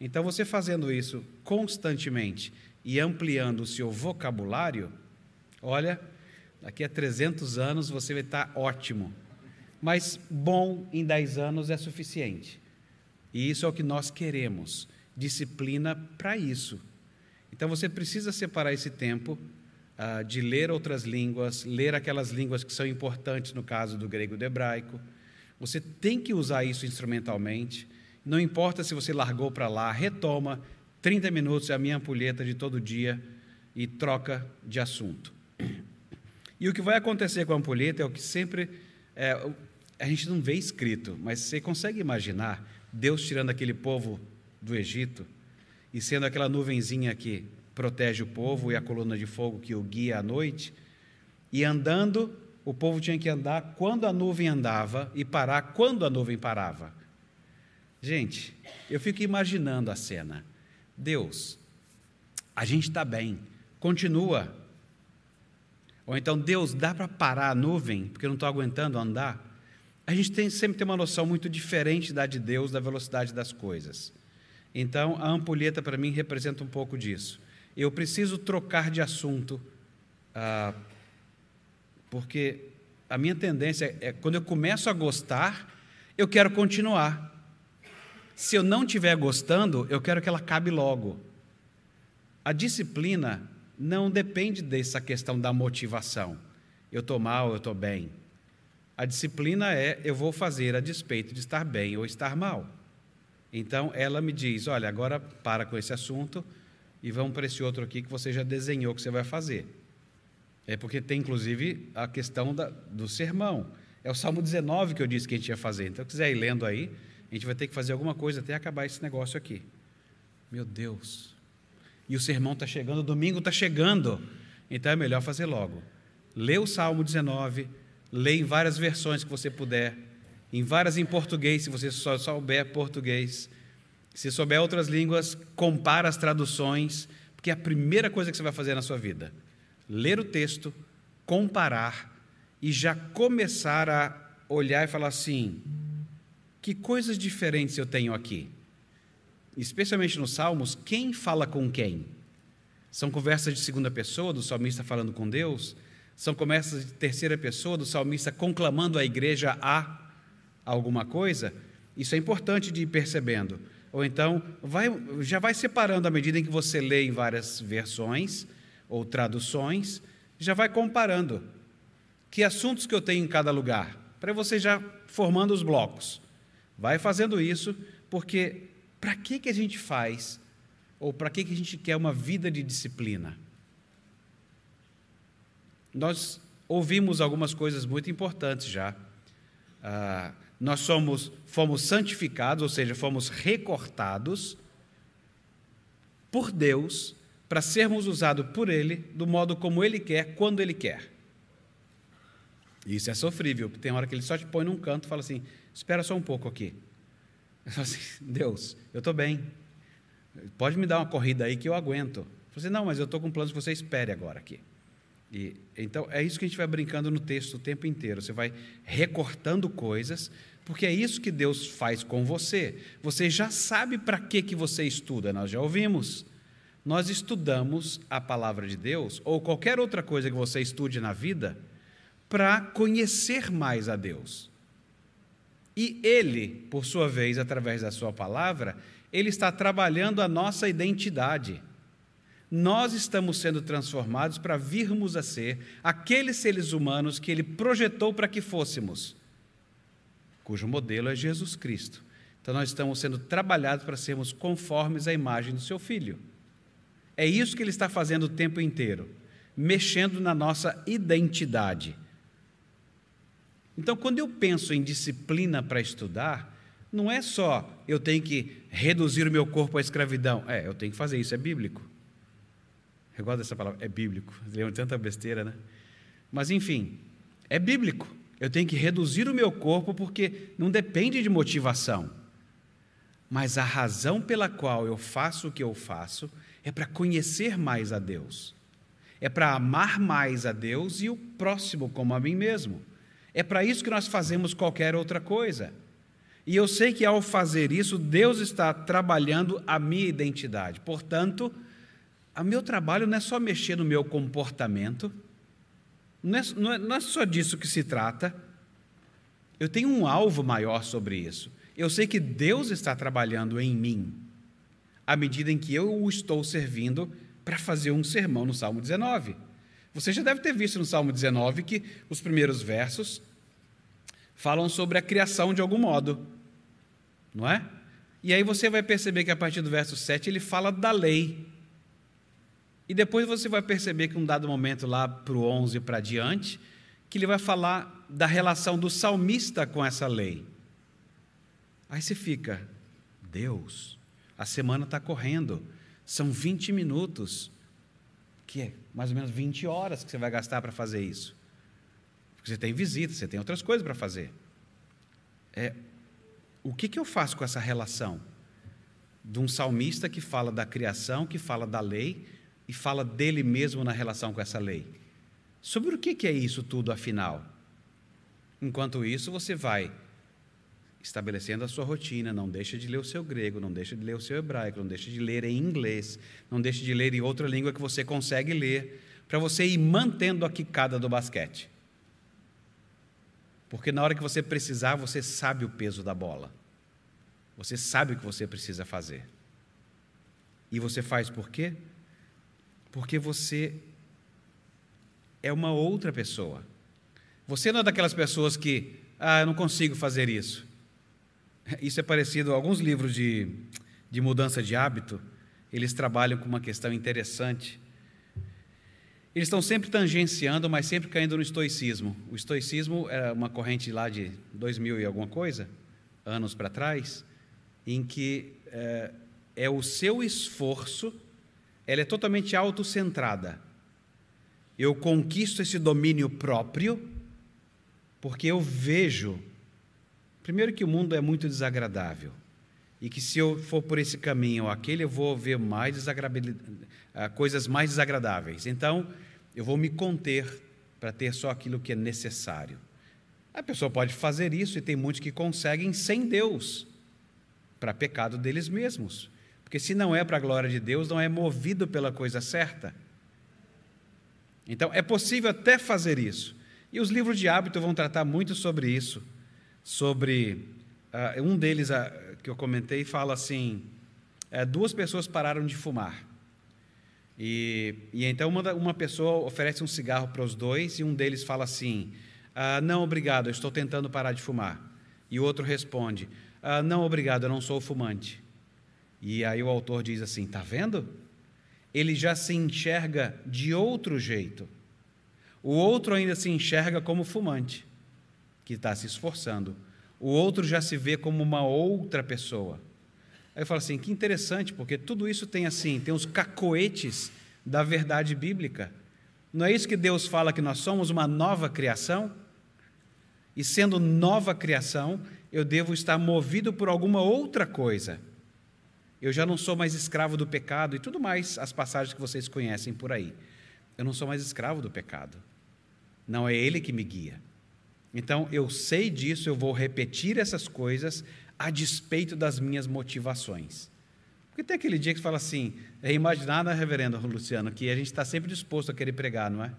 Então, você fazendo isso constantemente e ampliando o seu vocabulário, olha, daqui a 300 anos você vai estar ótimo. Mas bom em 10 anos é suficiente. E isso é o que nós queremos disciplina para isso. Então você precisa separar esse tempo uh, de ler outras línguas, ler aquelas línguas que são importantes no caso do grego e do hebraico. Você tem que usar isso instrumentalmente. Não importa se você largou para lá, retoma 30 minutos é a minha ampulheta de todo dia e troca de assunto. E o que vai acontecer com a ampulheta é o que sempre é, a gente não vê escrito, mas você consegue imaginar Deus tirando aquele povo do Egito e sendo aquela nuvenzinha que protege o povo e a coluna de fogo que o guia à noite, e andando, o povo tinha que andar quando a nuvem andava e parar quando a nuvem parava. Gente, eu fico imaginando a cena. Deus, a gente está bem, continua. Ou então, Deus, dá para parar a nuvem, porque eu não estou aguentando andar? A gente tem, sempre tem uma noção muito diferente da de Deus, da velocidade das coisas. Então, a ampulheta para mim representa um pouco disso. Eu preciso trocar de assunto, ah, porque a minha tendência é, é quando eu começo a gostar, eu quero continuar. Se eu não estiver gostando, eu quero que ela acabe logo. A disciplina não depende dessa questão da motivação. Eu estou mal, eu estou bem. A disciplina é eu vou fazer a despeito de estar bem ou estar mal. Então ela me diz: olha, agora para com esse assunto e vamos para esse outro aqui que você já desenhou que você vai fazer. É porque tem inclusive a questão da, do sermão. É o Salmo 19 que eu disse que a gente ia fazer. Então, se quiser ir lendo aí, a gente vai ter que fazer alguma coisa até acabar esse negócio aqui. Meu Deus. E o sermão está chegando, o domingo está chegando. Então é melhor fazer logo. Lê o Salmo 19, lê em várias versões que você puder, em várias em português, se você só souber português. Se souber outras línguas, compara as traduções, porque é a primeira coisa que você vai fazer na sua vida. Ler o texto, comparar e já começar a olhar e falar assim: que coisas diferentes eu tenho aqui? Especialmente nos Salmos, quem fala com quem? São conversas de segunda pessoa, do salmista falando com Deus? São conversas de terceira pessoa, do salmista conclamando a igreja a alguma coisa? Isso é importante de ir percebendo. Ou então, vai, já vai separando à medida em que você lê em várias versões ou traduções, já vai comparando. Que assuntos que eu tenho em cada lugar? Para você já formando os blocos. Vai fazendo isso, porque para que, que a gente faz, ou para que, que a gente quer uma vida de disciplina? Nós ouvimos algumas coisas muito importantes já. Ah, nós somos, fomos santificados, ou seja, fomos recortados por Deus para sermos usados por Ele do modo como Ele quer, quando Ele quer. E isso é sofrível, porque tem hora que ele só te põe num canto e fala assim: espera só um pouco aqui. Eu falo assim: Deus, eu estou bem. Pode me dar uma corrida aí que eu aguento. Você assim, não, mas eu estou com planos que você espere agora aqui. E, então é isso que a gente vai brincando no texto o tempo inteiro. Você vai recortando coisas, porque é isso que Deus faz com você. Você já sabe para que que você estuda. Nós já ouvimos. Nós estudamos a palavra de Deus ou qualquer outra coisa que você estude na vida para conhecer mais a Deus. E Ele, por sua vez, através da Sua palavra, Ele está trabalhando a nossa identidade. Nós estamos sendo transformados para virmos a ser aqueles seres humanos que Ele projetou para que fôssemos, cujo modelo é Jesus Cristo. Então, nós estamos sendo trabalhados para sermos conformes à imagem do Seu Filho. É isso que Ele está fazendo o tempo inteiro, mexendo na nossa identidade então, quando eu penso em disciplina para estudar, não é só eu tenho que reduzir o meu corpo à escravidão. É, eu tenho que fazer isso, é bíblico. Eu gosto dessa palavra, é bíblico. Lembro tanta besteira, né? Mas, enfim, é bíblico. Eu tenho que reduzir o meu corpo porque não depende de motivação. Mas a razão pela qual eu faço o que eu faço é para conhecer mais a Deus, é para amar mais a Deus e o próximo como a mim mesmo. É para isso que nós fazemos qualquer outra coisa. E eu sei que ao fazer isso, Deus está trabalhando a minha identidade. Portanto, o meu trabalho não é só mexer no meu comportamento, não é, não é, não é só disso que se trata. Eu tenho um alvo maior sobre isso. Eu sei que Deus está trabalhando em mim, à medida em que eu o estou servindo para fazer um sermão no Salmo 19. Você já deve ter visto no Salmo 19 que os primeiros versos falam sobre a criação de algum modo, não é? E aí você vai perceber que a partir do verso 7 ele fala da lei. E depois você vai perceber que um dado momento lá para o 11 para diante, que ele vai falar da relação do salmista com essa lei. Aí você fica, Deus, a semana está correndo, são 20 minutos, que é mais ou menos 20 horas que você vai gastar para fazer isso você tem visita, você tem outras coisas para fazer. É, o que, que eu faço com essa relação de um salmista que fala da criação, que fala da lei e fala dele mesmo na relação com essa lei? Sobre o que, que é isso tudo, afinal? Enquanto isso, você vai estabelecendo a sua rotina, não deixa de ler o seu grego, não deixa de ler o seu hebraico, não deixa de ler em inglês, não deixa de ler em outra língua que você consegue ler, para você ir mantendo a quicada do basquete. Porque na hora que você precisar, você sabe o peso da bola. Você sabe o que você precisa fazer. E você faz por quê? Porque você é uma outra pessoa. Você não é daquelas pessoas que, ah, eu não consigo fazer isso. Isso é parecido, alguns livros de, de mudança de hábito, eles trabalham com uma questão interessante eles estão sempre tangenciando, mas sempre caindo no estoicismo. O estoicismo era uma corrente lá de 2000 e alguma coisa, anos para trás, em que é, é o seu esforço, ela é totalmente autocentrada. Eu conquisto esse domínio próprio porque eu vejo, primeiro, que o mundo é muito desagradável e que se eu for por esse caminho ou aquele, eu vou ver mais eh, coisas mais desagradáveis. Então, eu vou me conter para ter só aquilo que é necessário. A pessoa pode fazer isso e tem muitos que conseguem sem Deus, para pecado deles mesmos. Porque se não é para a glória de Deus, não é movido pela coisa certa. Então, é possível até fazer isso. E os livros de hábito vão tratar muito sobre isso. Sobre. Uh, um deles uh, que eu comentei fala assim: uh, duas pessoas pararam de fumar. E, e então uma, uma pessoa oferece um cigarro para os dois e um deles fala assim: ah, Não, obrigado, eu estou tentando parar de fumar. E o outro responde: ah, Não, obrigado, eu não sou fumante. E aí o autor diz assim: Está vendo? Ele já se enxerga de outro jeito. O outro ainda se enxerga como fumante, que está se esforçando. O outro já se vê como uma outra pessoa. Aí eu falo assim, que interessante, porque tudo isso tem assim, tem os cacoetes da verdade bíblica. Não é isso que Deus fala que nós somos uma nova criação? E sendo nova criação, eu devo estar movido por alguma outra coisa. Eu já não sou mais escravo do pecado e tudo mais, as passagens que vocês conhecem por aí. Eu não sou mais escravo do pecado. Não é ele que me guia. Então, eu sei disso, eu vou repetir essas coisas, a despeito das minhas motivações. Porque tem aquele dia que você fala assim, é imaginar, né, reverendo Luciano, que a gente está sempre disposto a querer pregar, não é?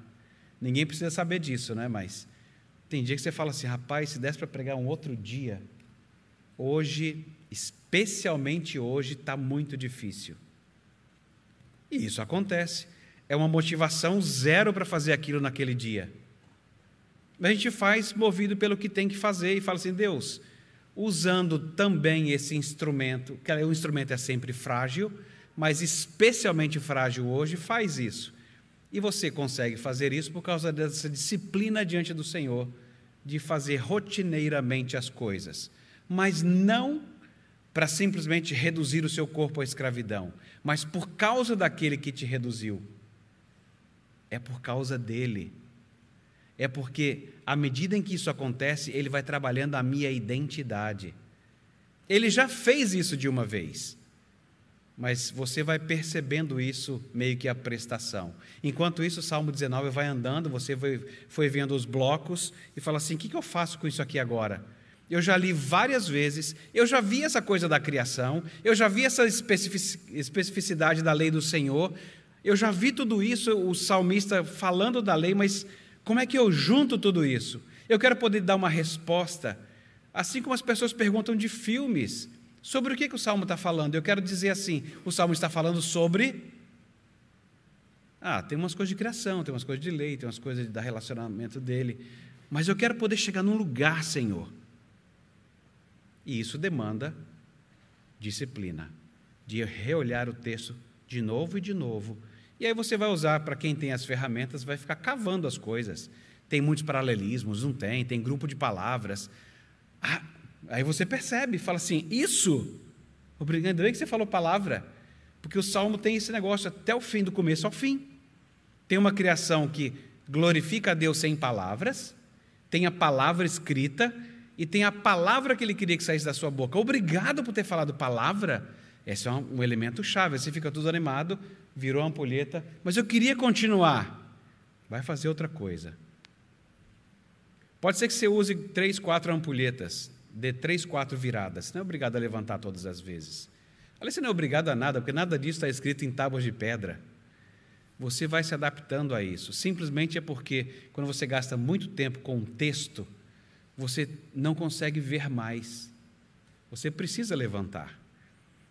Ninguém precisa saber disso, né? Mas tem dia que você fala assim, rapaz, se desse para pregar um outro dia, hoje, especialmente hoje, está muito difícil. E isso acontece. É uma motivação zero para fazer aquilo naquele dia. A gente faz movido pelo que tem que fazer e fala assim: Deus, usando também esse instrumento, que é, o instrumento é sempre frágil, mas especialmente frágil hoje, faz isso. E você consegue fazer isso por causa dessa disciplina diante do Senhor, de fazer rotineiramente as coisas, mas não para simplesmente reduzir o seu corpo à escravidão, mas por causa daquele que te reduziu. É por causa dele é porque, à medida em que isso acontece, ele vai trabalhando a minha identidade. Ele já fez isso de uma vez, mas você vai percebendo isso meio que a prestação. Enquanto isso, o Salmo 19 vai andando, você foi, foi vendo os blocos e fala assim: o que, que eu faço com isso aqui agora? Eu já li várias vezes, eu já vi essa coisa da criação, eu já vi essa especificidade da lei do Senhor, eu já vi tudo isso, o salmista falando da lei, mas como é que eu junto tudo isso? Eu quero poder dar uma resposta, assim como as pessoas perguntam de filmes. Sobre o que, que o salmo está falando? Eu quero dizer assim: o salmo está falando sobre. Ah, tem umas coisas de criação, tem umas coisas de lei, tem umas coisas de, relacionamento dele. Mas eu quero poder chegar num lugar, Senhor. E isso demanda disciplina, de reolhar o texto de novo e de novo, e aí você vai usar, para quem tem as ferramentas, vai ficar cavando as coisas. Tem muitos paralelismos, não tem, tem grupo de palavras. Ah, aí você percebe, fala assim: isso, obrigado, bem que você falou palavra, porque o salmo tem esse negócio até o fim, do começo ao fim. Tem uma criação que glorifica a Deus sem palavras, tem a palavra escrita e tem a palavra que ele queria que saísse da sua boca. Obrigado por ter falado palavra. Esse é um elemento chave. Você fica tudo animado, virou a ampulheta, mas eu queria continuar. Vai fazer outra coisa. Pode ser que você use três, quatro ampulhetas, dê três, quatro viradas. Você não é obrigado a levantar todas as vezes. Aliás, você não é obrigado a nada, porque nada disso está escrito em tábuas de pedra. Você vai se adaptando a isso. Simplesmente é porque, quando você gasta muito tempo com um texto, você não consegue ver mais. Você precisa levantar.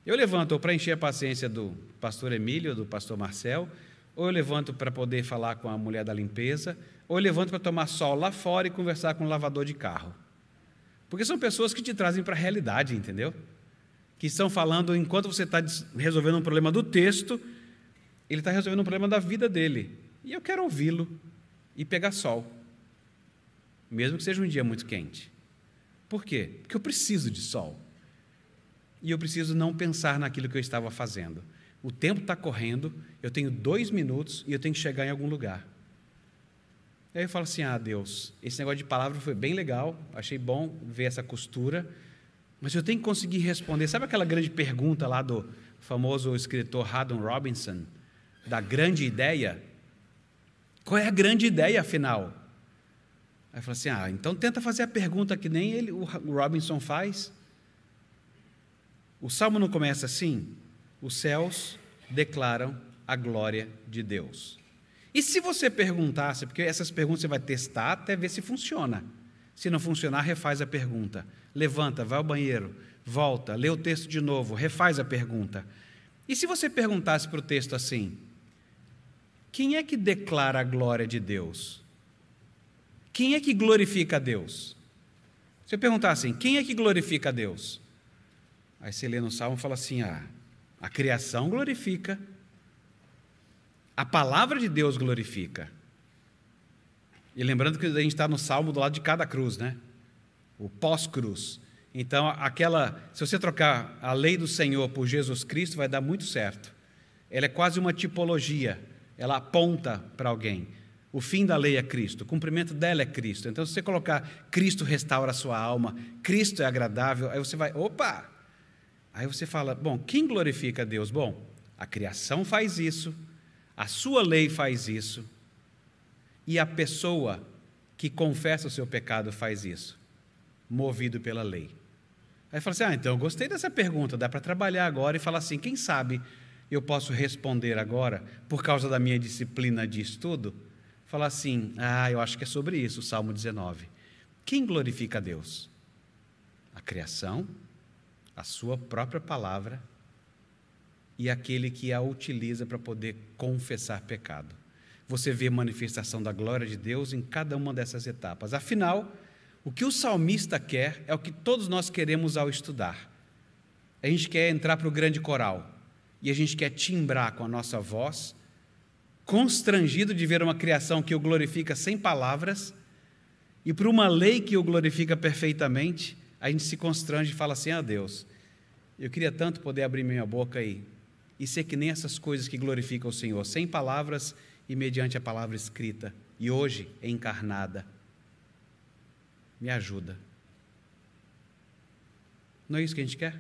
Eu levanto para encher a paciência do pastor Emílio, do pastor Marcel, ou eu levanto para poder falar com a mulher da limpeza, ou eu levanto para tomar sol lá fora e conversar com o lavador de carro. Porque são pessoas que te trazem para a realidade, entendeu? Que estão falando enquanto você está resolvendo um problema do texto, ele está resolvendo um problema da vida dele. E eu quero ouvi-lo e pegar sol, mesmo que seja um dia muito quente. Por quê? Porque eu preciso de sol e eu preciso não pensar naquilo que eu estava fazendo. O tempo está correndo, eu tenho dois minutos e eu tenho que chegar em algum lugar. Aí eu falo assim: ah, Deus, esse negócio de palavra foi bem legal, achei bom ver essa costura, mas eu tenho que conseguir responder. Sabe aquela grande pergunta lá do famoso escritor Haddon Robinson, da grande ideia? Qual é a grande ideia, afinal? Aí eu falo assim: ah, então tenta fazer a pergunta que nem ele, o Robinson faz. O salmo não começa assim? Os céus declaram a glória de Deus. E se você perguntasse, porque essas perguntas você vai testar até ver se funciona. Se não funcionar, refaz a pergunta. Levanta, vai ao banheiro, volta, lê o texto de novo, refaz a pergunta. E se você perguntasse para o texto assim: quem é que declara a glória de Deus? Quem é que glorifica a Deus? Se eu perguntar assim, quem é que glorifica a Deus? Aí você lê no Salmo e fala assim: ah, a criação glorifica, a palavra de Deus glorifica. E lembrando que a gente está no Salmo do lado de cada cruz, né? O pós-cruz. Então, aquela, se você trocar a lei do Senhor por Jesus Cristo, vai dar muito certo. Ela é quase uma tipologia, ela aponta para alguém. O fim da lei é Cristo, o cumprimento dela é Cristo. Então, se você colocar Cristo restaura a sua alma, Cristo é agradável, aí você vai, opa, Aí você fala: bom, quem glorifica a Deus? Bom, a criação faz isso, a sua lei faz isso, e a pessoa que confessa o seu pecado faz isso, movido pela lei. Aí fala assim: ah, então eu gostei dessa pergunta, dá para trabalhar agora e falar assim: quem sabe eu posso responder agora, por causa da minha disciplina de estudo? Falar assim: ah, eu acho que é sobre isso, Salmo 19. Quem glorifica a Deus? A criação a sua própria palavra e aquele que a utiliza para poder confessar pecado. Você vê a manifestação da glória de Deus em cada uma dessas etapas. Afinal, o que o salmista quer é o que todos nós queremos ao estudar. A gente quer entrar para o grande coral e a gente quer timbrar com a nossa voz, constrangido de ver uma criação que o glorifica sem palavras e por uma lei que o glorifica perfeitamente a gente se constrange e fala assim: ah, Deus, eu queria tanto poder abrir minha boca aí e ser que nem essas coisas que glorificam o Senhor, sem palavras e mediante a palavra escrita e hoje é encarnada. Me ajuda. Não é isso que a gente quer?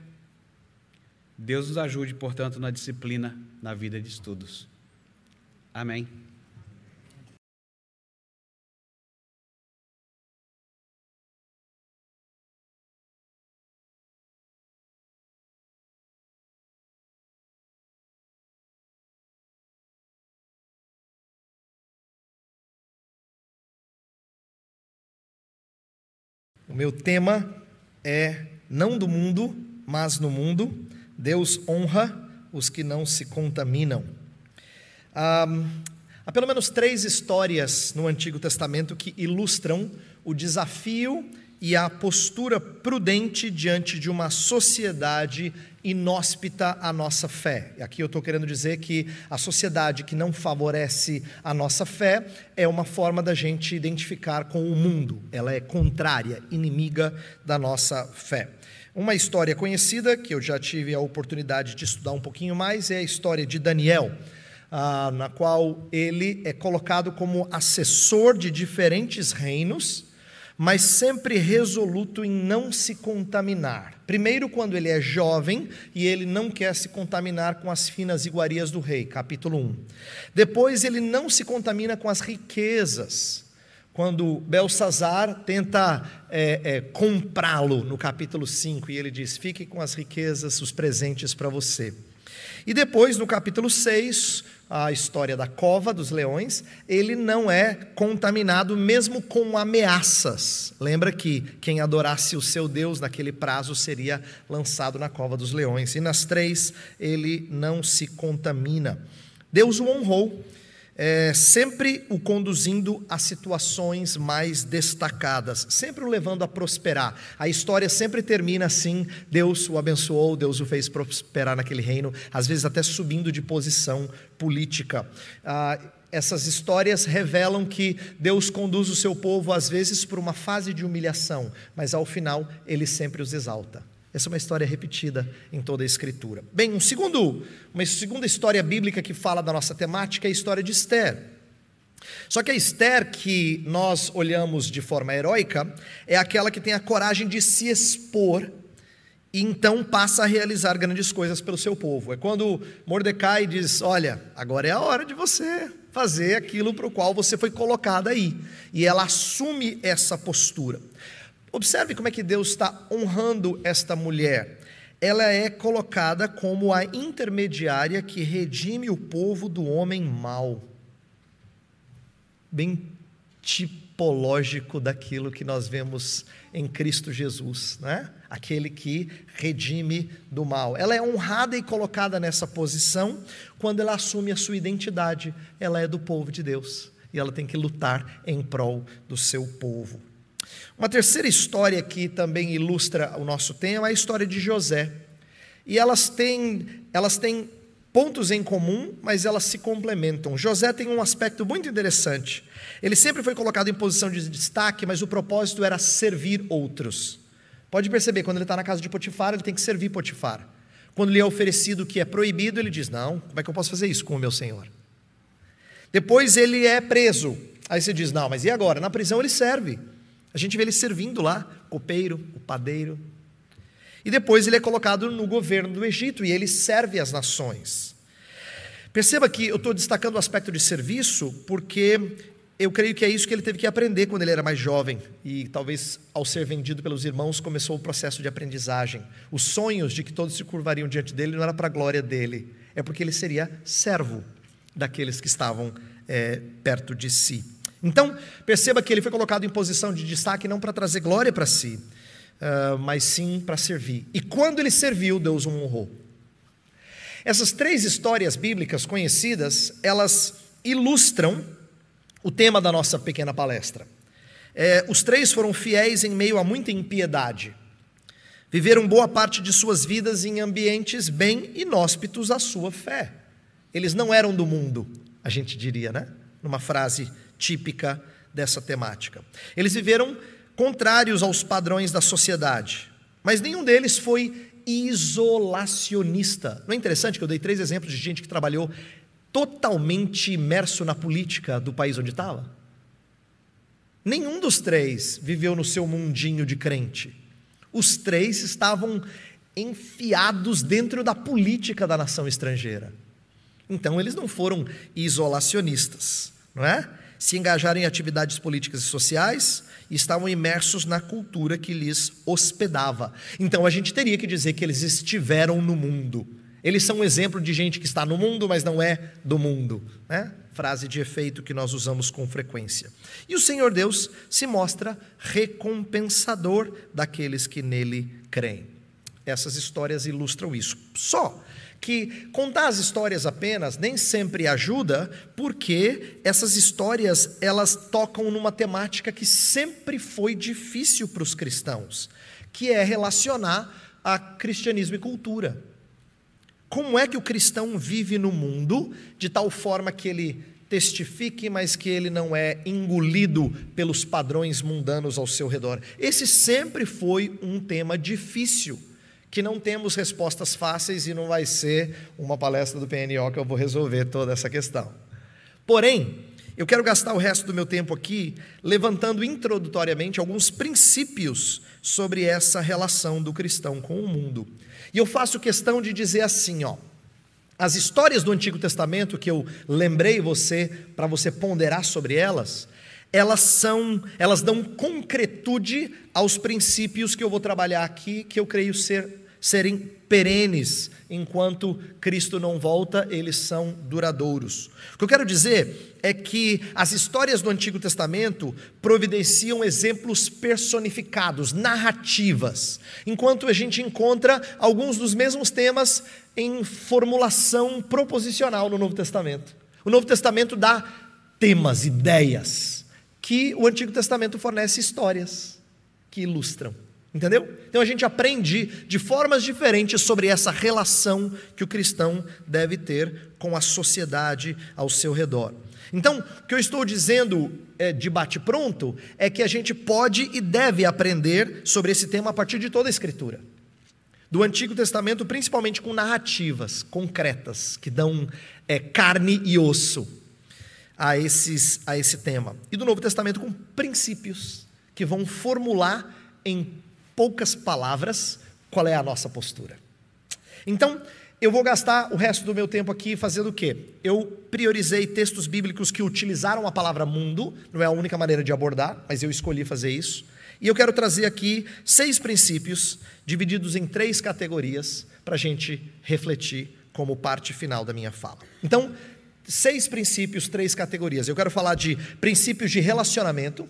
Deus nos ajude, portanto, na disciplina, na vida de estudos. Amém. meu tema é não do mundo, mas no mundo. Deus honra os que não se contaminam. Ah, há pelo menos três histórias no Antigo Testamento que ilustram o desafio e a postura prudente diante de uma sociedade inóspita à nossa fé. Aqui eu estou querendo dizer que a sociedade que não favorece a nossa fé é uma forma da gente identificar com o mundo, ela é contrária, inimiga da nossa fé. Uma história conhecida, que eu já tive a oportunidade de estudar um pouquinho mais, é a história de Daniel. Ah, na qual ele é colocado como assessor de diferentes reinos, mas sempre resoluto em não se contaminar. Primeiro, quando ele é jovem e ele não quer se contaminar com as finas iguarias do rei, capítulo 1. Depois, ele não se contamina com as riquezas, quando Belsazar tenta é, é, comprá-lo, no capítulo 5, e ele diz: Fique com as riquezas, os presentes para você. E depois, no capítulo 6, a história da cova dos leões, ele não é contaminado mesmo com ameaças. Lembra que quem adorasse o seu Deus naquele prazo seria lançado na cova dos leões. E nas três, ele não se contamina. Deus o honrou é, sempre o conduzindo a situações mais destacadas, sempre o levando a prosperar. A história sempre termina assim: Deus o abençoou, Deus o fez prosperar naquele reino, às vezes até subindo de posição política. Ah, essas histórias revelam que Deus conduz o seu povo, às vezes, por uma fase de humilhação, mas ao final ele sempre os exalta. Essa é uma história repetida em toda a Escritura. Bem, um segundo, uma segunda história bíblica que fala da nossa temática é a história de Esther. Só que a Esther que nós olhamos de forma heróica é aquela que tem a coragem de se expor e então passa a realizar grandes coisas pelo seu povo. É quando Mordecai diz: Olha, agora é a hora de você fazer aquilo para o qual você foi colocada aí. E ela assume essa postura. Observe como é que Deus está honrando esta mulher. Ela é colocada como a intermediária que redime o povo do homem mau. Bem tipológico daquilo que nós vemos em Cristo Jesus, né? aquele que redime do mal. Ela é honrada e colocada nessa posição quando ela assume a sua identidade. Ela é do povo de Deus e ela tem que lutar em prol do seu povo. Uma terceira história que também ilustra o nosso tema é a história de José. E elas têm, elas têm pontos em comum, mas elas se complementam. José tem um aspecto muito interessante. Ele sempre foi colocado em posição de destaque, mas o propósito era servir outros. Pode perceber, quando ele está na casa de Potifar, ele tem que servir Potifar. Quando lhe é oferecido o que é proibido, ele diz: Não, como é que eu posso fazer isso com o meu senhor? Depois ele é preso. Aí você diz: Não, mas e agora? Na prisão ele serve. A gente vê ele servindo lá, copeiro, o padeiro. E depois ele é colocado no governo do Egito e ele serve as nações. Perceba que eu estou destacando o aspecto de serviço porque eu creio que é isso que ele teve que aprender quando ele era mais jovem e talvez ao ser vendido pelos irmãos começou o processo de aprendizagem. Os sonhos de que todos se curvariam diante dele não era para a glória dele, é porque ele seria servo daqueles que estavam é, perto de si. Então, perceba que ele foi colocado em posição de destaque não para trazer glória para si, uh, mas sim para servir. E quando ele serviu, Deus o honrou. Essas três histórias bíblicas conhecidas, elas ilustram o tema da nossa pequena palestra. É, os três foram fiéis em meio a muita impiedade. Viveram boa parte de suas vidas em ambientes bem inóspitos à sua fé. Eles não eram do mundo, a gente diria, né? Numa frase típica dessa temática. Eles viveram contrários aos padrões da sociedade, mas nenhum deles foi isolacionista. Não é interessante que eu dei três exemplos de gente que trabalhou totalmente imerso na política do país onde estava? Nenhum dos três viveu no seu mundinho de crente. Os três estavam enfiados dentro da política da nação estrangeira. Então eles não foram isolacionistas, não é? se engajaram em atividades políticas e sociais e estavam imersos na cultura que lhes hospedava. Então a gente teria que dizer que eles estiveram no mundo. Eles são um exemplo de gente que está no mundo, mas não é do mundo. Né? Frase de efeito que nós usamos com frequência. E o Senhor Deus se mostra recompensador daqueles que nele creem. Essas histórias ilustram isso. Só que contar as histórias apenas nem sempre ajuda, porque essas histórias elas tocam numa temática que sempre foi difícil para os cristãos, que é relacionar a cristianismo e cultura. Como é que o cristão vive no mundo de tal forma que ele testifique, mas que ele não é engolido pelos padrões mundanos ao seu redor. Esse sempre foi um tema difícil que não temos respostas fáceis e não vai ser uma palestra do PNO que eu vou resolver toda essa questão. Porém, eu quero gastar o resto do meu tempo aqui levantando introdutoriamente alguns princípios sobre essa relação do cristão com o mundo. E eu faço questão de dizer assim, ó, as histórias do Antigo Testamento que eu lembrei você para você ponderar sobre elas, elas são, elas dão concretude aos princípios que eu vou trabalhar aqui, que eu creio ser serem perenes enquanto Cristo não volta, eles são duradouros. O que eu quero dizer é que as histórias do Antigo Testamento providenciam exemplos personificados, narrativas, enquanto a gente encontra alguns dos mesmos temas em formulação proposicional no Novo Testamento. O Novo Testamento dá temas, ideias que o Antigo Testamento fornece histórias que ilustram. Entendeu? Então a gente aprende de formas diferentes sobre essa relação que o cristão deve ter com a sociedade ao seu redor. Então, o que eu estou dizendo é, de bate-pronto é que a gente pode e deve aprender sobre esse tema a partir de toda a Escritura. Do Antigo Testamento, principalmente com narrativas concretas, que dão é, carne e osso a, esses, a esse tema. E do Novo Testamento com princípios que vão formular em poucas palavras qual é a nossa postura. Então, eu vou gastar o resto do meu tempo aqui fazendo o quê? Eu priorizei textos bíblicos que utilizaram a palavra mundo, não é a única maneira de abordar, mas eu escolhi fazer isso. E eu quero trazer aqui seis princípios, divididos em três categorias, para a gente refletir como parte final da minha fala. Então, seis princípios, três categorias. Eu quero falar de princípios de relacionamento,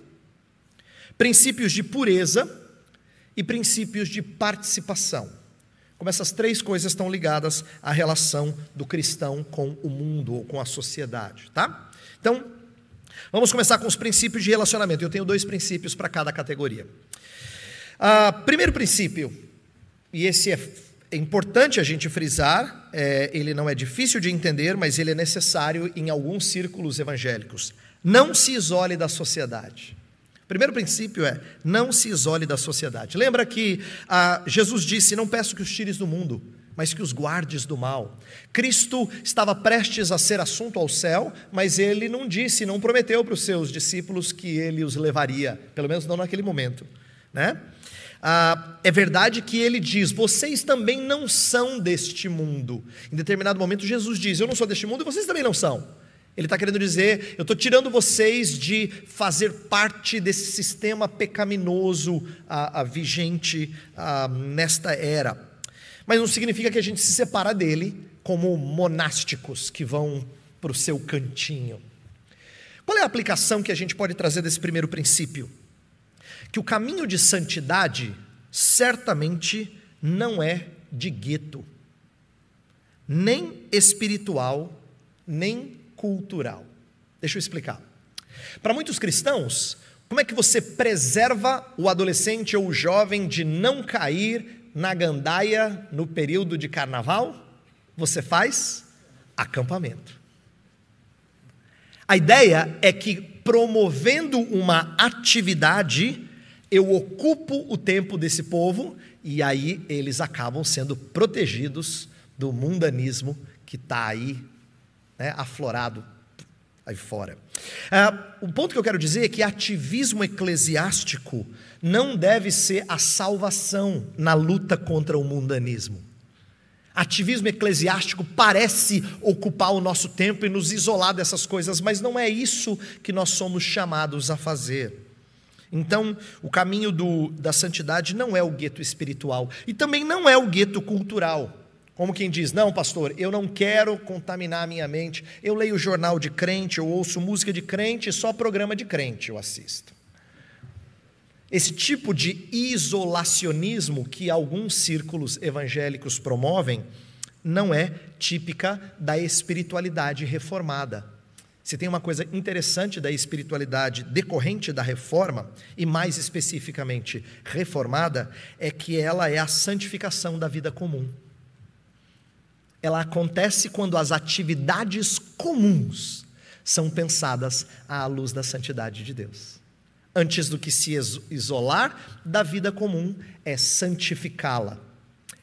princípios de pureza e princípios de participação. Como essas três coisas estão ligadas à relação do cristão com o mundo ou com a sociedade, tá? Então, vamos começar com os princípios de relacionamento. Eu tenho dois princípios para cada categoria. Ah, primeiro princípio, e esse é é importante a gente frisar, é, ele não é difícil de entender, mas ele é necessário em alguns círculos evangélicos. Não se isole da sociedade. O primeiro princípio é: não se isole da sociedade. Lembra que ah, Jesus disse: Não peço que os tires do mundo, mas que os guardes do mal. Cristo estava prestes a ser assunto ao céu, mas ele não disse, não prometeu para os seus discípulos que ele os levaria, pelo menos não naquele momento. Né? Ah, é verdade que ele diz: vocês também não são deste mundo. Em determinado momento, Jesus diz: eu não sou deste mundo e vocês também não são. Ele está querendo dizer: eu estou tirando vocês de fazer parte desse sistema pecaminoso a vigente nesta era. Mas não significa que a gente se separa dele como monásticos que vão para o seu cantinho. Qual é a aplicação que a gente pode trazer desse primeiro princípio? que o caminho de santidade certamente não é de gueto, nem espiritual, nem cultural. Deixa eu explicar. Para muitos cristãos, como é que você preserva o adolescente ou o jovem de não cair na gandaia no período de carnaval? Você faz acampamento. A ideia é que promovendo uma atividade, eu ocupo o tempo desse povo, e aí eles acabam sendo protegidos do mundanismo que está aí né, aflorado aí fora. Ah, o ponto que eu quero dizer é que ativismo eclesiástico não deve ser a salvação na luta contra o mundanismo. Ativismo eclesiástico parece ocupar o nosso tempo e nos isolar dessas coisas, mas não é isso que nós somos chamados a fazer. Então, o caminho do, da santidade não é o gueto espiritual e também não é o gueto cultural. Como quem diz, não, pastor, eu não quero contaminar a minha mente. Eu leio jornal de crente, eu ouço música de crente, só programa de crente eu assisto. Esse tipo de isolacionismo que alguns círculos evangélicos promovem não é típica da espiritualidade reformada. Se tem uma coisa interessante da espiritualidade decorrente da reforma, e mais especificamente reformada, é que ela é a santificação da vida comum. Ela acontece quando as atividades comuns são pensadas à luz da santidade de Deus. Antes do que se isolar da vida comum, é santificá-la.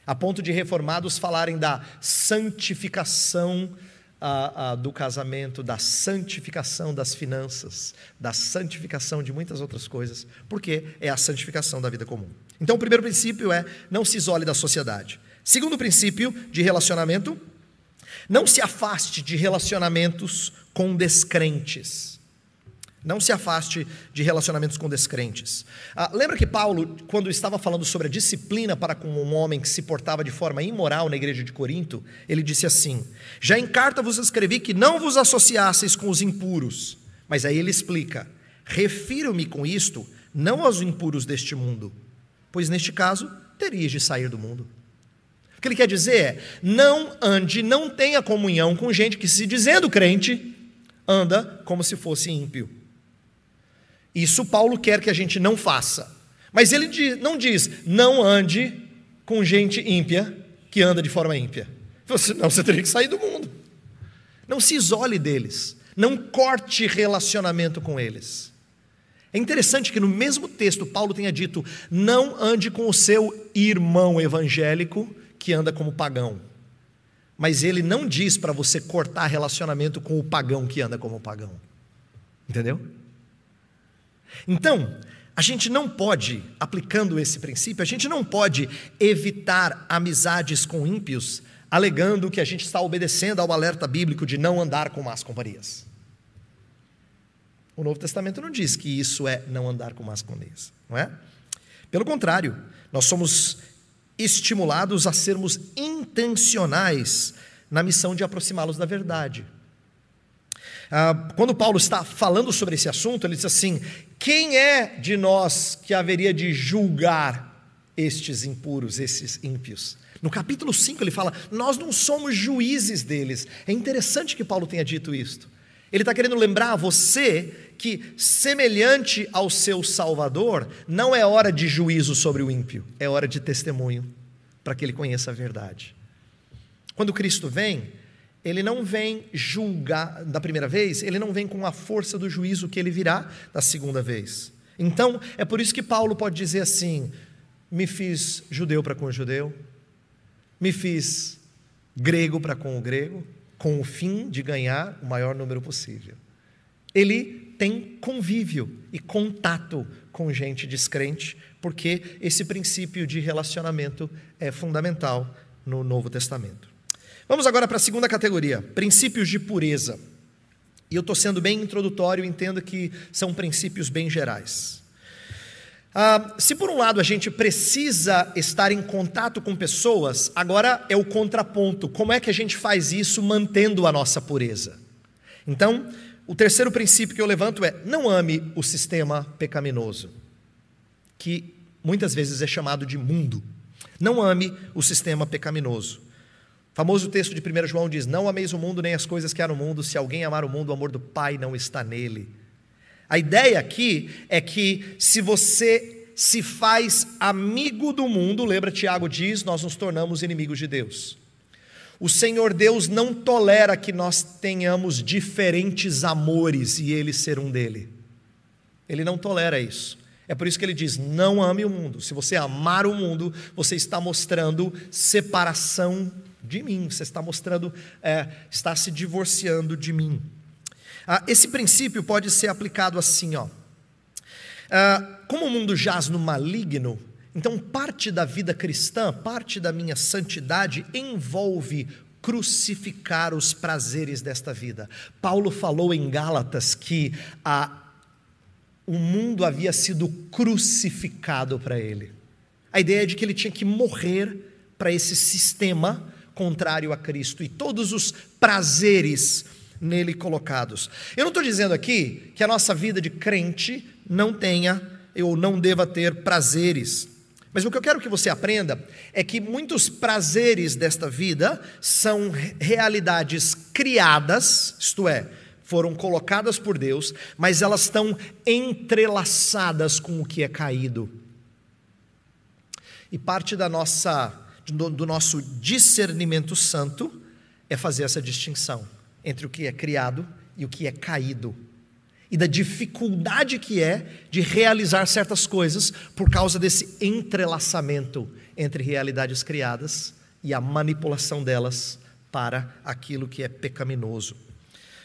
A ponto de reformados falarem da santificação a, a, do casamento, da santificação das finanças, da santificação de muitas outras coisas, porque é a santificação da vida comum. Então, o primeiro princípio é não se isole da sociedade. Segundo princípio de relacionamento, não se afaste de relacionamentos com descrentes. Não se afaste de relacionamentos com descrentes. Ah, lembra que Paulo, quando estava falando sobre a disciplina para com um homem que se portava de forma imoral na igreja de Corinto, ele disse assim: Já em carta vos escrevi que não vos associasseis com os impuros. Mas aí ele explica: Refiro-me com isto não aos impuros deste mundo, pois neste caso terias de sair do mundo. O que ele quer dizer é: não ande, não tenha comunhão com gente que, se dizendo crente, anda como se fosse ímpio. Isso Paulo quer que a gente não faça. Mas ele não diz, não ande com gente ímpia que anda de forma ímpia. Senão você teria que sair do mundo. Não se isole deles. Não corte relacionamento com eles. É interessante que no mesmo texto Paulo tenha dito: não ande com o seu irmão evangélico que anda como pagão. Mas ele não diz para você cortar relacionamento com o pagão que anda como pagão. Entendeu? Então, a gente não pode, aplicando esse princípio, a gente não pode evitar amizades com ímpios, alegando que a gente está obedecendo ao alerta bíblico de não andar com más companhias. O Novo Testamento não diz que isso é não andar com más companhias, não é? Pelo contrário, nós somos estimulados a sermos intencionais na missão de aproximá-los da verdade. Ah, quando Paulo está falando sobre esse assunto, ele diz assim: Quem é de nós que haveria de julgar estes impuros, esses ímpios? No capítulo 5 ele fala: Nós não somos juízes deles. É interessante que Paulo tenha dito isto. Ele está querendo lembrar a você que, semelhante ao seu Salvador, não é hora de juízo sobre o ímpio, é hora de testemunho, para que ele conheça a verdade. Quando Cristo vem, ele não vem julgar da primeira vez, ele não vem com a força do juízo que ele virá da segunda vez. Então, é por isso que Paulo pode dizer assim: me fiz judeu para com o judeu, me fiz grego para com o grego, com o fim de ganhar o maior número possível. Ele tem convívio e contato com gente descrente, porque esse princípio de relacionamento é fundamental no Novo Testamento. Vamos agora para a segunda categoria: princípios de pureza. E eu estou sendo bem introdutório, entendo que são princípios bem gerais. Ah, se por um lado a gente precisa estar em contato com pessoas, agora é o contraponto. Como é que a gente faz isso mantendo a nossa pureza? Então, o terceiro princípio que eu levanto é: não ame o sistema pecaminoso, que muitas vezes é chamado de mundo. Não ame o sistema pecaminoso. Famoso texto de 1 João diz: Não ameis o mundo nem as coisas que há no mundo, se alguém amar o mundo, o amor do Pai não está nele. A ideia aqui é que se você se faz amigo do mundo, lembra Tiago diz, nós nos tornamos inimigos de Deus. O Senhor Deus não tolera que nós tenhamos diferentes amores e ele ser um dele. Ele não tolera isso. É por isso que ele diz: não ame o mundo. Se você amar o mundo, você está mostrando separação de mim, você está mostrando, é, está se divorciando de mim. Ah, esse princípio pode ser aplicado assim, ó. Ah, como o mundo jaz no maligno, então parte da vida cristã, parte da minha santidade envolve crucificar os prazeres desta vida. Paulo falou em Gálatas que a, o mundo havia sido crucificado para ele. A ideia é de que ele tinha que morrer para esse sistema contrário a Cristo e todos os prazeres nele colocados. Eu não estou dizendo aqui que a nossa vida de crente não tenha ou não deva ter prazeres. Mas o que eu quero que você aprenda é que muitos prazeres desta vida são realidades criadas, isto é, foram colocadas por Deus, mas elas estão entrelaçadas com o que é caído. E parte da nossa do, do nosso discernimento santo é fazer essa distinção entre o que é criado e o que é caído. E da dificuldade que é de realizar certas coisas por causa desse entrelaçamento entre realidades criadas e a manipulação delas para aquilo que é pecaminoso.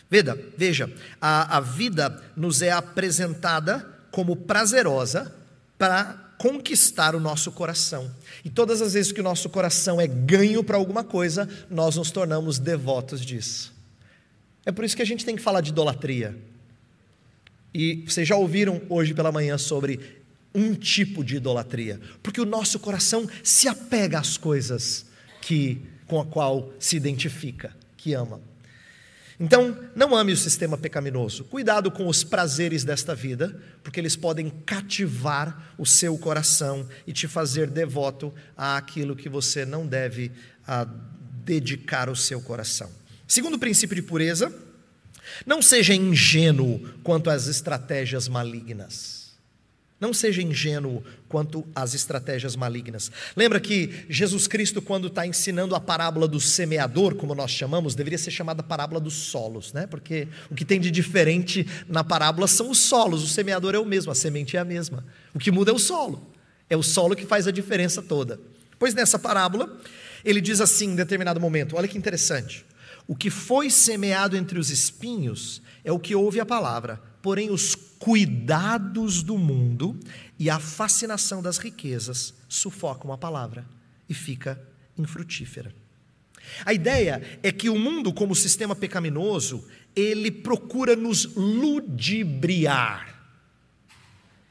Veda, veja a, a vida nos é apresentada como prazerosa para conquistar o nosso coração. E todas as vezes que o nosso coração é ganho para alguma coisa, nós nos tornamos devotos disso. É por isso que a gente tem que falar de idolatria. E vocês já ouviram hoje pela manhã sobre um tipo de idolatria, porque o nosso coração se apega às coisas que com a qual se identifica, que ama. Então, não ame o sistema pecaminoso. Cuidado com os prazeres desta vida, porque eles podem cativar o seu coração e te fazer devoto àquilo que você não deve ah, dedicar o seu coração. Segundo princípio de pureza, não seja ingênuo quanto às estratégias malignas. Não seja ingênuo quanto às estratégias malignas. Lembra que Jesus Cristo, quando está ensinando a parábola do semeador, como nós chamamos, deveria ser chamada parábola dos solos, né? Porque o que tem de diferente na parábola são os solos. O semeador é o mesmo, a semente é a mesma. O que muda é o solo. É o solo que faz a diferença toda. Pois nessa parábola, ele diz assim em determinado momento: olha que interessante. O que foi semeado entre os espinhos é o que ouve a palavra Porém, os cuidados do mundo e a fascinação das riquezas sufocam a palavra e fica infrutífera. A ideia é que o mundo, como sistema pecaminoso, ele procura nos ludibriar.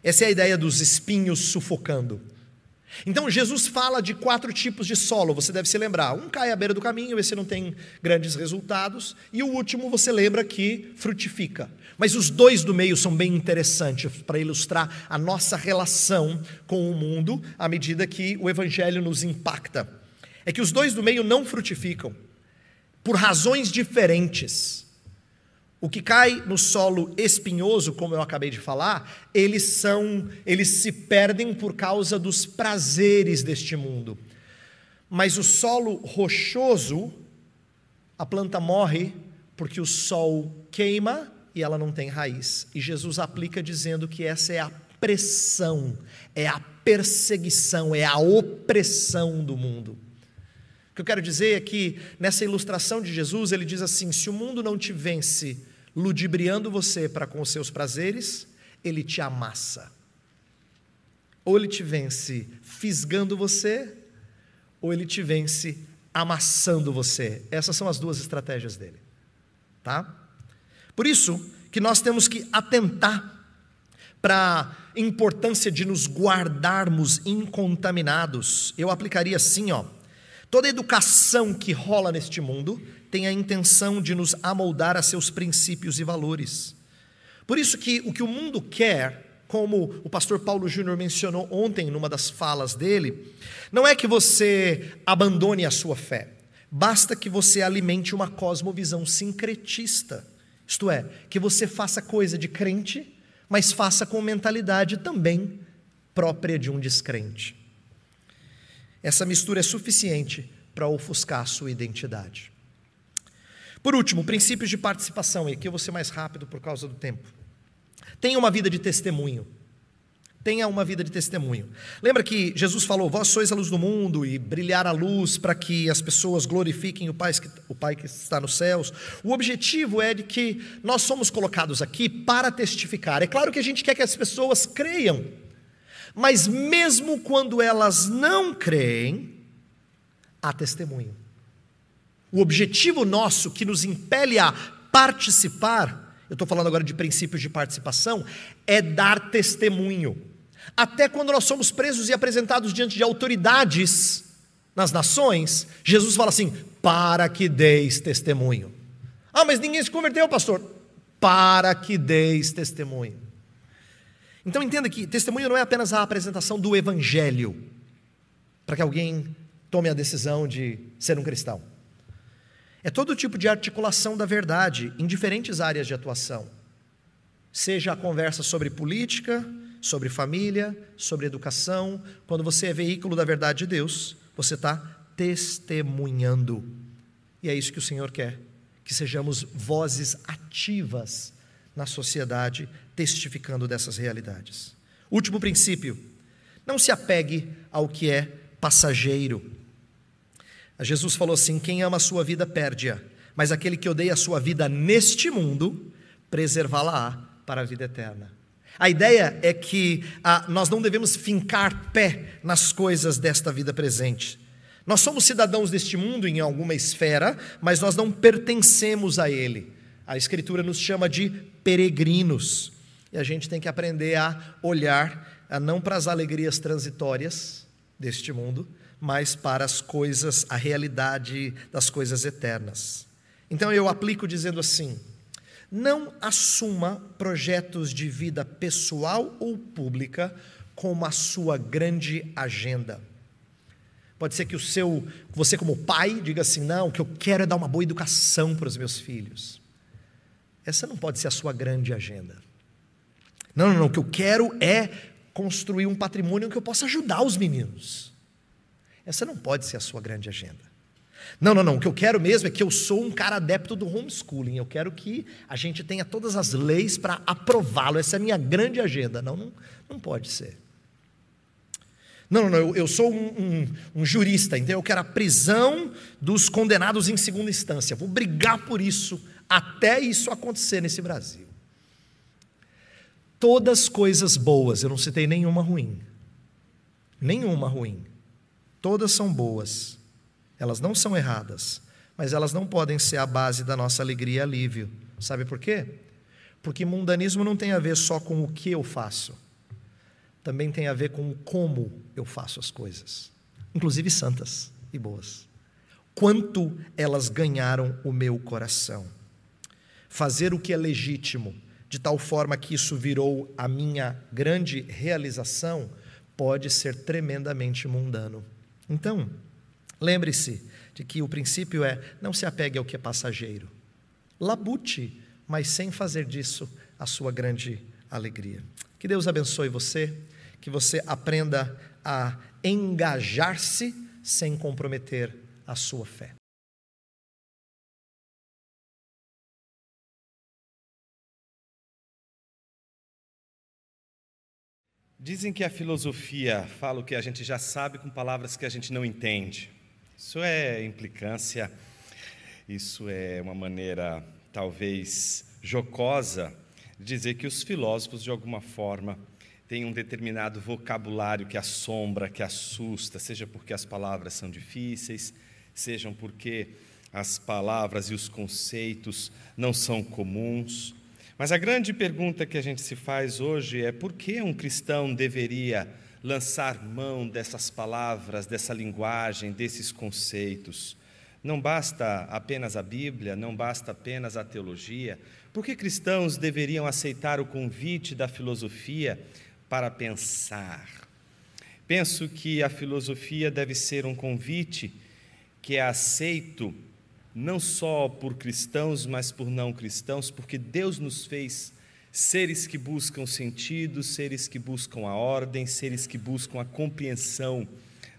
Essa é a ideia dos espinhos sufocando. Então Jesus fala de quatro tipos de solo, você deve se lembrar. Um cai à beira do caminho, esse não tem grandes resultados, e o último você lembra que frutifica. Mas os dois do meio são bem interessantes para ilustrar a nossa relação com o mundo à medida que o Evangelho nos impacta. É que os dois do meio não frutificam, por razões diferentes. O que cai no solo espinhoso, como eu acabei de falar, eles são, eles se perdem por causa dos prazeres deste mundo. Mas o solo rochoso, a planta morre porque o sol queima e ela não tem raiz. E Jesus aplica dizendo que essa é a pressão, é a perseguição, é a opressão do mundo. O que eu quero dizer é que nessa ilustração de Jesus, ele diz assim: se o mundo não te vence ludibriando você para com os seus prazeres, ele te amassa. Ou ele te vence fisgando você, ou ele te vence amassando você. Essas são as duas estratégias dele. Tá? Por isso que nós temos que atentar para a importância de nos guardarmos incontaminados. Eu aplicaria assim, ó. Toda educação que rola neste mundo tem a intenção de nos amoldar a seus princípios e valores. Por isso que o que o mundo quer, como o pastor Paulo Júnior mencionou ontem numa das falas dele, não é que você abandone a sua fé. Basta que você alimente uma cosmovisão sincretista isto é, que você faça coisa de crente, mas faça com mentalidade também própria de um descrente. Essa mistura é suficiente para ofuscar a sua identidade. Por último, princípios de participação, e aqui eu vou ser mais rápido por causa do tempo. Tenha uma vida de testemunho. Tenha uma vida de testemunho. Lembra que Jesus falou: Vós sois a luz do mundo, e brilhar a luz para que as pessoas glorifiquem o Pai, que, o Pai que está nos céus. O objetivo é de que nós somos colocados aqui para testificar. É claro que a gente quer que as pessoas creiam, mas mesmo quando elas não creem, há testemunho. O objetivo nosso que nos impele a participar, eu estou falando agora de princípios de participação, é dar testemunho. Até quando nós somos presos e apresentados diante de autoridades nas nações, Jesus fala assim: para que deis testemunho. Ah, mas ninguém se converteu, pastor. Para que deis testemunho. Então entenda que testemunho não é apenas a apresentação do evangelho, para que alguém tome a decisão de ser um cristão. É todo tipo de articulação da verdade em diferentes áreas de atuação. Seja a conversa sobre política, sobre família, sobre educação. Quando você é veículo da verdade de Deus, você está testemunhando. E é isso que o Senhor quer, que sejamos vozes ativas na sociedade, testificando dessas realidades. Último princípio: não se apegue ao que é passageiro. Jesus falou assim: quem ama a sua vida perde-a, mas aquele que odeia a sua vida neste mundo, preservá-la-á para a vida eterna. A ideia é que ah, nós não devemos fincar pé nas coisas desta vida presente. Nós somos cidadãos deste mundo em alguma esfera, mas nós não pertencemos a ele. A Escritura nos chama de peregrinos. E a gente tem que aprender a olhar a ah, não para as alegrias transitórias deste mundo, mas para as coisas, a realidade das coisas eternas. Então eu aplico dizendo assim: não assuma projetos de vida pessoal ou pública como a sua grande agenda. Pode ser que o seu, você como pai, diga assim: "Não, o que eu quero é dar uma boa educação para os meus filhos". Essa não pode ser a sua grande agenda. Não, não, não, o que eu quero é construir um patrimônio que eu possa ajudar os meninos. Essa não pode ser a sua grande agenda. Não, não, não. O que eu quero mesmo é que eu sou um cara adepto do homeschooling. Eu quero que a gente tenha todas as leis para aprová-lo. Essa é a minha grande agenda. Não, não, não pode ser. Não, não, não. Eu, eu sou um, um, um jurista, então eu quero a prisão dos condenados em segunda instância. Vou brigar por isso até isso acontecer nesse Brasil. Todas coisas boas, eu não citei nenhuma ruim. Nenhuma ruim. Todas são boas. Elas não são erradas, mas elas não podem ser a base da nossa alegria e alívio. Sabe por quê? Porque mundanismo não tem a ver só com o que eu faço, também tem a ver com como eu faço as coisas, inclusive santas e boas. Quanto elas ganharam o meu coração. Fazer o que é legítimo, de tal forma que isso virou a minha grande realização, pode ser tremendamente mundano. Então, Lembre-se de que o princípio é: não se apegue ao que é passageiro. Labute, mas sem fazer disso a sua grande alegria. Que Deus abençoe você, que você aprenda a engajar-se sem comprometer a sua fé. Dizem que a filosofia fala o que a gente já sabe com palavras que a gente não entende. Isso é implicância, isso é uma maneira talvez jocosa de dizer que os filósofos, de alguma forma, têm um determinado vocabulário que assombra, que assusta, seja porque as palavras são difíceis, sejam porque as palavras e os conceitos não são comuns. Mas a grande pergunta que a gente se faz hoje é por que um cristão deveria lançar mão dessas palavras, dessa linguagem, desses conceitos. Não basta apenas a Bíblia, não basta apenas a teologia. Por que cristãos deveriam aceitar o convite da filosofia para pensar? Penso que a filosofia deve ser um convite que é aceito não só por cristãos, mas por não cristãos, porque Deus nos fez Seres que buscam sentido, seres que buscam a ordem, seres que buscam a compreensão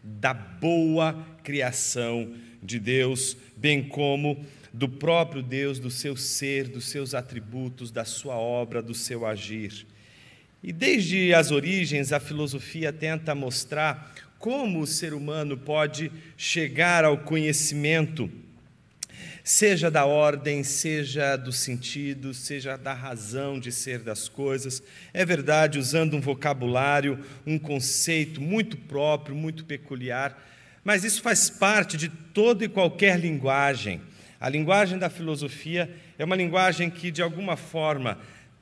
da boa criação de Deus, bem como do próprio Deus, do seu ser, dos seus atributos, da sua obra, do seu agir. E desde as origens, a filosofia tenta mostrar como o ser humano pode chegar ao conhecimento seja da ordem, seja do sentido, seja da razão de ser das coisas. É verdade, usando um vocabulário, um conceito muito próprio, muito peculiar, mas isso faz parte de toda e qualquer linguagem. A linguagem da filosofia é uma linguagem que, de alguma forma,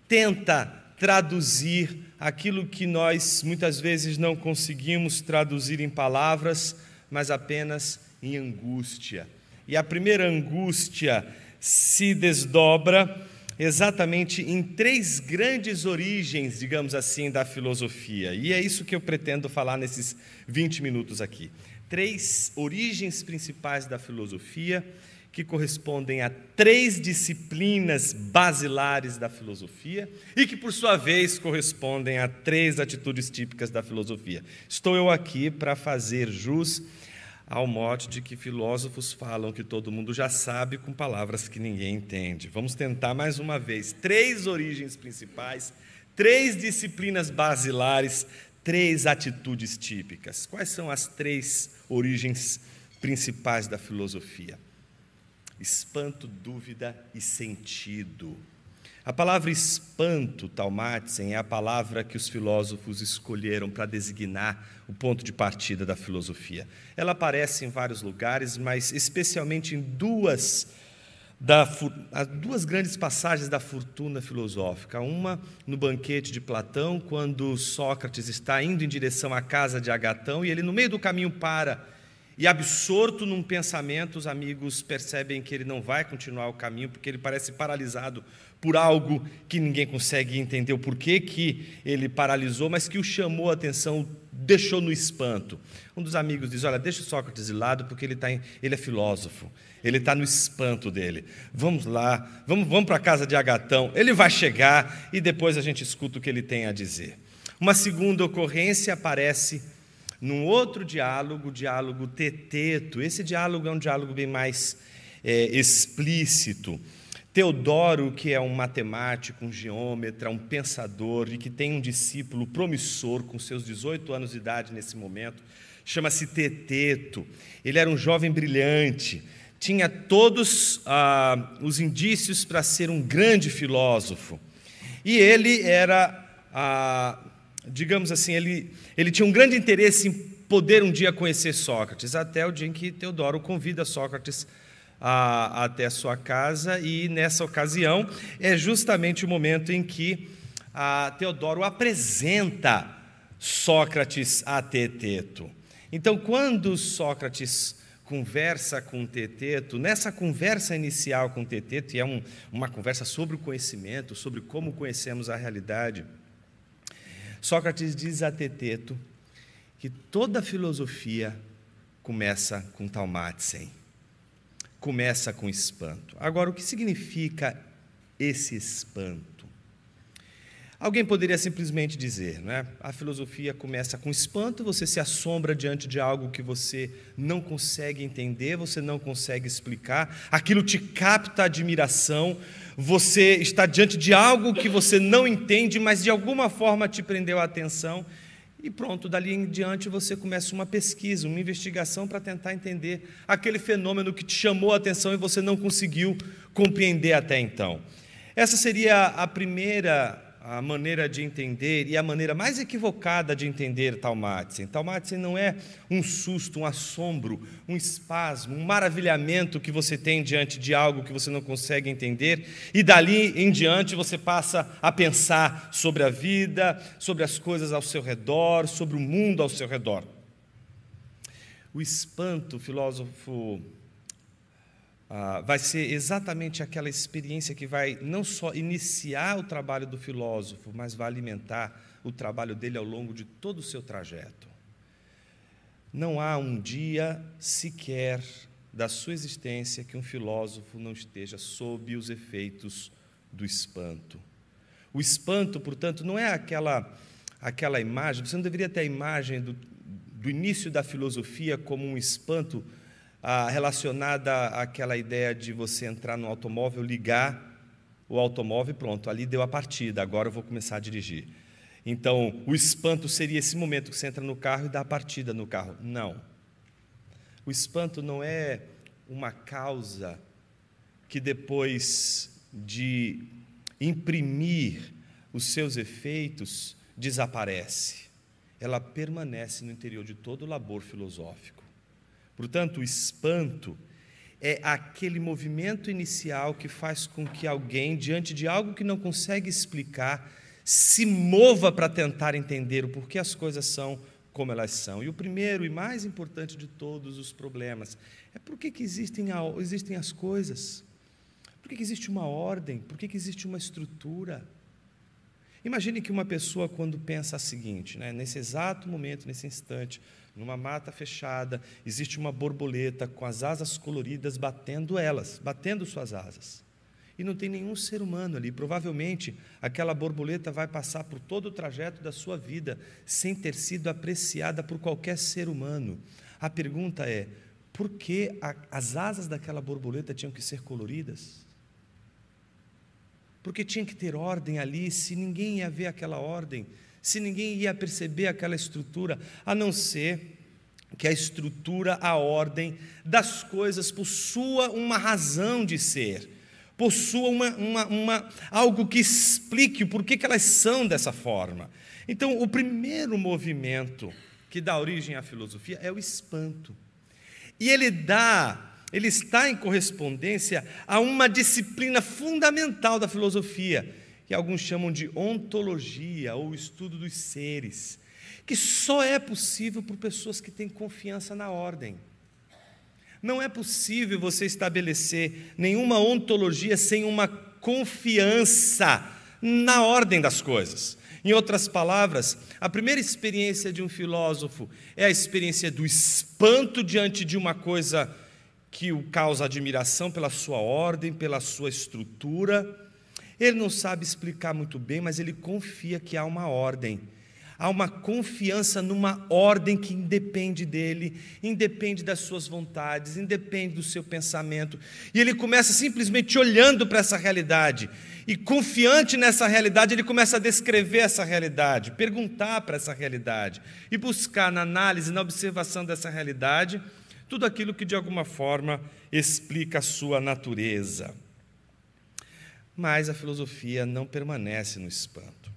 tenta traduzir aquilo que nós muitas vezes não conseguimos traduzir em palavras, mas apenas em angústia e a primeira angústia se desdobra exatamente em três grandes origens, digamos assim, da filosofia. E é isso que eu pretendo falar nesses 20 minutos aqui. Três origens principais da filosofia que correspondem a três disciplinas basilares da filosofia e que, por sua vez, correspondem a três atitudes típicas da filosofia. Estou eu aqui para fazer jus ao mote de que filósofos falam que todo mundo já sabe com palavras que ninguém entende. Vamos tentar mais uma vez. Três origens principais, três disciplinas basilares, três atitudes típicas. Quais são as três origens principais da filosofia? Espanto, dúvida e sentido. A palavra espanto, Talmatzen, é a palavra que os filósofos escolheram para designar o ponto de partida da filosofia. Ela aparece em vários lugares, mas especialmente em duas, da, duas grandes passagens da fortuna filosófica. Uma no banquete de Platão, quando Sócrates está indo em direção à casa de Agatão e ele, no meio do caminho, para e absorto num pensamento, os amigos percebem que ele não vai continuar o caminho, porque ele parece paralisado por algo que ninguém consegue entender o porquê que ele paralisou, mas que o chamou a atenção, deixou no espanto. Um dos amigos diz: Olha, deixa Sócrates de lado, porque ele, tá em, ele é filósofo, ele está no espanto dele. Vamos lá, vamos, vamos para a casa de Agatão, ele vai chegar e depois a gente escuta o que ele tem a dizer. Uma segunda ocorrência aparece num outro diálogo, o diálogo Teteto, esse diálogo é um diálogo bem mais é, explícito. Teodoro, que é um matemático, um geômetra, um pensador e que tem um discípulo promissor com seus 18 anos de idade nesse momento, chama-se Teteto. Ele era um jovem brilhante, tinha todos ah, os indícios para ser um grande filósofo. E ele era ah, digamos assim, ele, ele tinha um grande interesse em poder um dia conhecer Sócrates, até o dia em que Teodoro convida Sócrates a, até a sua casa, e nessa ocasião é justamente o momento em que Teodoro apresenta Sócrates a Teteto. Então, quando Sócrates conversa com Teteto, nessa conversa inicial com Teteto, e é um, uma conversa sobre o conhecimento, sobre como conhecemos a realidade, Sócrates diz a Teteto que toda filosofia começa com talmatzen, começa com espanto. Agora, o que significa esse espanto? Alguém poderia simplesmente dizer, né? A filosofia começa com espanto, você se assombra diante de algo que você não consegue entender, você não consegue explicar, aquilo te capta admiração, você está diante de algo que você não entende, mas de alguma forma te prendeu a atenção. E pronto, dali em diante você começa uma pesquisa, uma investigação para tentar entender aquele fenômeno que te chamou a atenção e você não conseguiu compreender até então. Essa seria a primeira a maneira de entender e a maneira mais equivocada de entender Talmatzen. Talmatzen não é um susto, um assombro, um espasmo, um maravilhamento que você tem diante de algo que você não consegue entender e dali em diante você passa a pensar sobre a vida, sobre as coisas ao seu redor, sobre o mundo ao seu redor. O espanto, o filósofo ah, vai ser exatamente aquela experiência que vai não só iniciar o trabalho do filósofo, mas vai alimentar o trabalho dele ao longo de todo o seu trajeto. Não há um dia sequer da sua existência que um filósofo não esteja sob os efeitos do espanto. O espanto, portanto, não é aquela aquela imagem, você não deveria ter a imagem do, do início da filosofia como um espanto ah, relacionada àquela ideia de você entrar no automóvel, ligar o automóvel e pronto, ali deu a partida, agora eu vou começar a dirigir. Então, o espanto seria esse momento que você entra no carro e dá a partida no carro. Não. O espanto não é uma causa que depois de imprimir os seus efeitos desaparece. Ela permanece no interior de todo o labor filosófico. Portanto, o espanto é aquele movimento inicial que faz com que alguém, diante de algo que não consegue explicar, se mova para tentar entender o porquê as coisas são como elas são. E o primeiro e mais importante de todos os problemas é por que, que existem, existem as coisas? Por que, que existe uma ordem? Por que, que existe uma estrutura? Imagine que uma pessoa, quando pensa a seguinte, né, nesse exato momento, nesse instante, numa mata fechada, existe uma borboleta com as asas coloridas batendo elas, batendo suas asas. E não tem nenhum ser humano ali. Provavelmente aquela borboleta vai passar por todo o trajeto da sua vida sem ter sido apreciada por qualquer ser humano. A pergunta é: por que a, as asas daquela borboleta tinham que ser coloridas? Porque tinha que ter ordem ali, se ninguém ia ver aquela ordem, se ninguém ia perceber aquela estrutura, a não ser que a estrutura, a ordem das coisas possua uma razão de ser, possua uma, uma, uma algo que explique o porquê que elas são dessa forma. Então, o primeiro movimento que dá origem à filosofia é o espanto. E ele dá ele está em correspondência a uma disciplina fundamental da filosofia, que alguns chamam de ontologia ou estudo dos seres, que só é possível por pessoas que têm confiança na ordem. Não é possível você estabelecer nenhuma ontologia sem uma confiança na ordem das coisas. Em outras palavras, a primeira experiência de um filósofo é a experiência do espanto diante de uma coisa que o causa admiração pela sua ordem, pela sua estrutura ele não sabe explicar muito bem, mas ele confia que há uma ordem. Há uma confiança numa ordem que independe dele, independe das suas vontades, independe do seu pensamento. E ele começa simplesmente olhando para essa realidade. E confiante nessa realidade, ele começa a descrever essa realidade, perguntar para essa realidade e buscar na análise, na observação dessa realidade, tudo aquilo que de alguma forma explica a sua natureza. Mas a filosofia não permanece no espanto.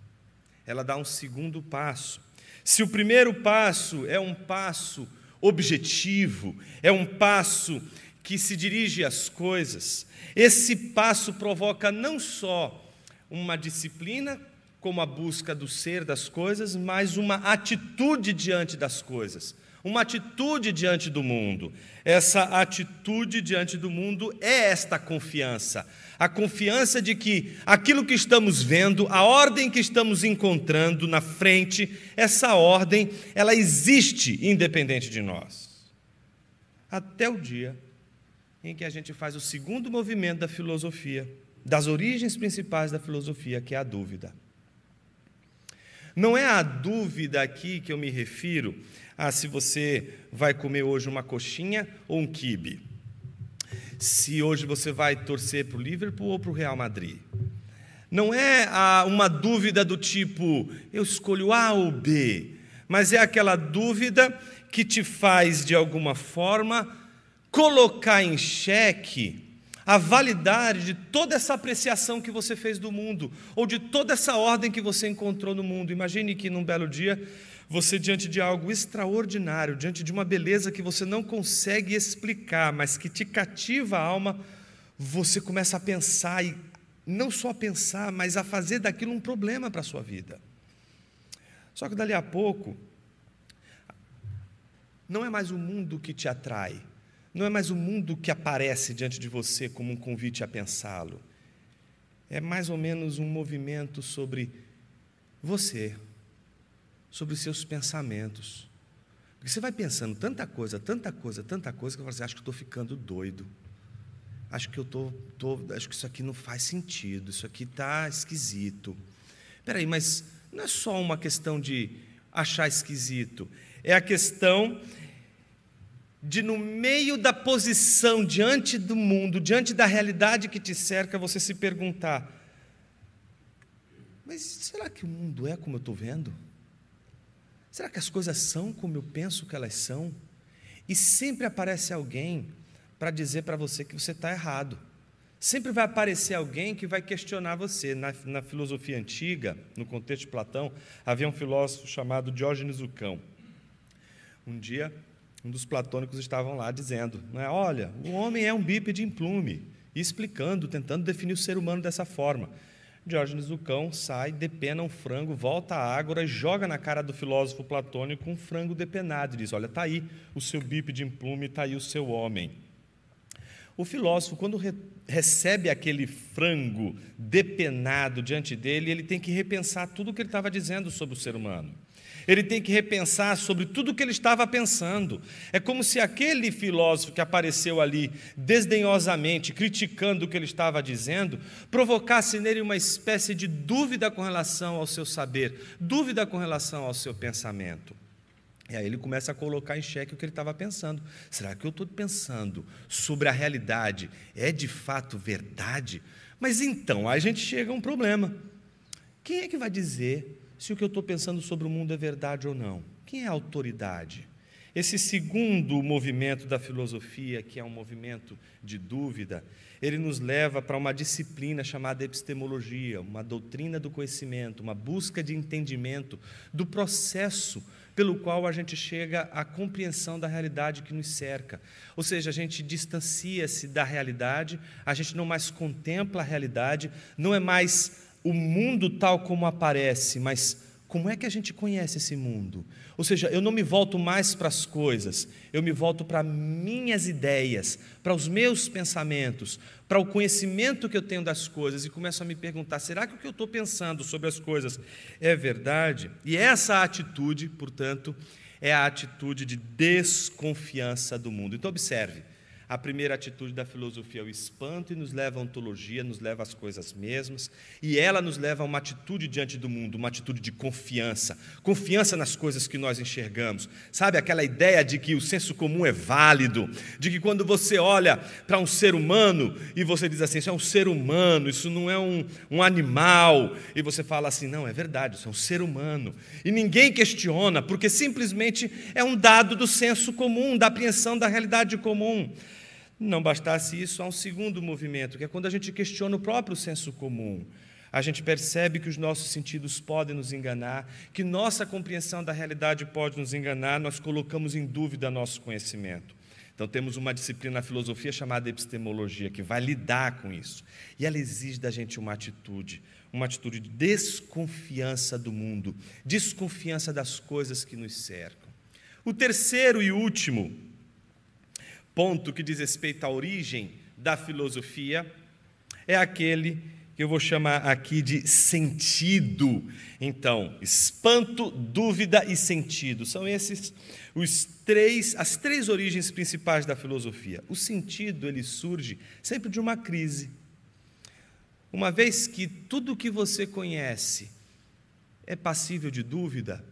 Ela dá um segundo passo. Se o primeiro passo é um passo objetivo, é um passo que se dirige às coisas, esse passo provoca não só uma disciplina, como a busca do ser das coisas, mas uma atitude diante das coisas, uma atitude diante do mundo. Essa atitude diante do mundo é esta confiança a confiança de que aquilo que estamos vendo, a ordem que estamos encontrando na frente, essa ordem, ela existe independente de nós. Até o dia em que a gente faz o segundo movimento da filosofia, das origens principais da filosofia, que é a dúvida. Não é a dúvida aqui que eu me refiro a se você vai comer hoje uma coxinha ou um quibe se hoje você vai torcer para o Liverpool ou para o Real Madrid. Não é ah, uma dúvida do tipo, eu escolho A ou B, mas é aquela dúvida que te faz, de alguma forma, colocar em xeque a validade de toda essa apreciação que você fez do mundo, ou de toda essa ordem que você encontrou no mundo. Imagine que num belo dia você, diante de algo extraordinário, diante de uma beleza que você não consegue explicar, mas que te cativa a alma, você começa a pensar, e não só a pensar, mas a fazer daquilo um problema para a sua vida. Só que dali a pouco, não é mais o mundo que te atrai, não é mais o mundo que aparece diante de você como um convite a pensá-lo. É mais ou menos um movimento sobre você, sobre os seus pensamentos. Porque você vai pensando tanta coisa, tanta coisa, tanta coisa, que você assim, acho que estou ficando doido. Acho que eu tô, tô, acho que isso aqui não faz sentido, isso aqui está esquisito. Espera aí, mas não é só uma questão de achar esquisito, é a questão de, no meio da posição diante do mundo, diante da realidade que te cerca, você se perguntar: mas será que o mundo é como eu estou vendo? Será que as coisas são como eu penso que elas são? E sempre aparece alguém para dizer para você que você está errado. Sempre vai aparecer alguém que vai questionar você. Na, na, filosofia antiga, no contexto de Platão, havia um filósofo chamado Diógenes o Cão. Um dia, um dos platônicos estavam lá dizendo: né, Olha, o homem é um bípede implume, plume", explicando, tentando definir o ser humano dessa forma. Diógenes o cão sai, depena um frango, volta à ágora, joga na cara do filósofo platônico um frango depenado e diz: Olha, está aí o seu bípede implume, está aí o seu homem. O filósofo, quando re recebe aquele frango depenado diante dele, ele tem que repensar tudo o que ele estava dizendo sobre o ser humano. Ele tem que repensar sobre tudo o que ele estava pensando. É como se aquele filósofo que apareceu ali desdenhosamente, criticando o que ele estava dizendo, provocasse nele uma espécie de dúvida com relação ao seu saber, dúvida com relação ao seu pensamento. E aí ele começa a colocar em xeque o que ele estava pensando. Será que eu estou pensando sobre a realidade? É de fato verdade? Mas então, aí a gente chega a um problema. Quem é que vai dizer se o que eu estou pensando sobre o mundo é verdade ou não. Quem é a autoridade? Esse segundo movimento da filosofia, que é um movimento de dúvida, ele nos leva para uma disciplina chamada epistemologia, uma doutrina do conhecimento, uma busca de entendimento do processo pelo qual a gente chega à compreensão da realidade que nos cerca. Ou seja, a gente distancia-se da realidade, a gente não mais contempla a realidade, não é mais o mundo tal como aparece, mas como é que a gente conhece esse mundo? Ou seja, eu não me volto mais para as coisas, eu me volto para minhas ideias, para os meus pensamentos, para o conhecimento que eu tenho das coisas e começo a me perguntar: será que o que eu estou pensando sobre as coisas é verdade? E essa atitude, portanto, é a atitude de desconfiança do mundo. Então, observe: a primeira atitude da filosofia é o espanto e nos leva à ontologia, nos leva às coisas mesmas, e ela nos leva a uma atitude diante do mundo, uma atitude de confiança, confiança nas coisas que nós enxergamos. Sabe aquela ideia de que o senso comum é válido, de que quando você olha para um ser humano e você diz assim, isso é um ser humano, isso não é um, um animal, e você fala assim, não, é verdade, isso é um ser humano. E ninguém questiona, porque simplesmente é um dado do senso comum, da apreensão da realidade comum. Não bastasse isso, há um segundo movimento, que é quando a gente questiona o próprio senso comum. A gente percebe que os nossos sentidos podem nos enganar, que nossa compreensão da realidade pode nos enganar, nós colocamos em dúvida nosso conhecimento. Então, temos uma disciplina na filosofia chamada epistemologia, que vai lidar com isso. E ela exige da gente uma atitude, uma atitude de desconfiança do mundo, desconfiança das coisas que nos cercam. O terceiro e último ponto que diz respeito à origem da filosofia é aquele que eu vou chamar aqui de sentido. Então, espanto, dúvida e sentido são esses os três as três origens principais da filosofia. O sentido ele surge sempre de uma crise. Uma vez que tudo que você conhece é passível de dúvida,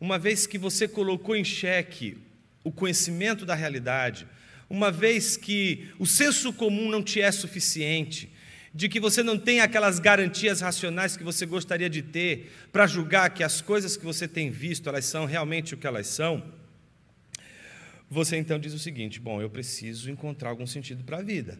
uma vez que você colocou em xeque o conhecimento da realidade, uma vez que o senso comum não te é suficiente, de que você não tem aquelas garantias racionais que você gostaria de ter para julgar que as coisas que você tem visto, elas são realmente o que elas são, você então diz o seguinte: bom, eu preciso encontrar algum sentido para a vida.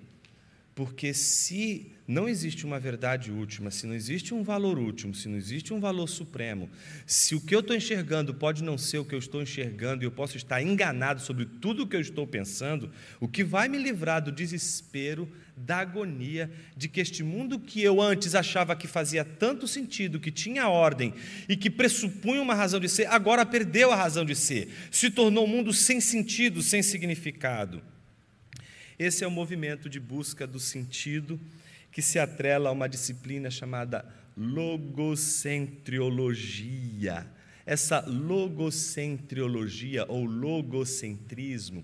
Porque se não existe uma verdade última, se não existe um valor último, se não existe um valor supremo, se o que eu estou enxergando pode não ser o que eu estou enxergando e eu posso estar enganado sobre tudo o que eu estou pensando, o que vai me livrar do desespero, da agonia, de que este mundo que eu antes achava que fazia tanto sentido, que tinha ordem e que pressupunha uma razão de ser, agora perdeu a razão de ser, se tornou um mundo sem sentido, sem significado. Esse é o movimento de busca do sentido que se atrela a uma disciplina chamada logocentriologia. Essa logocentriologia ou logocentrismo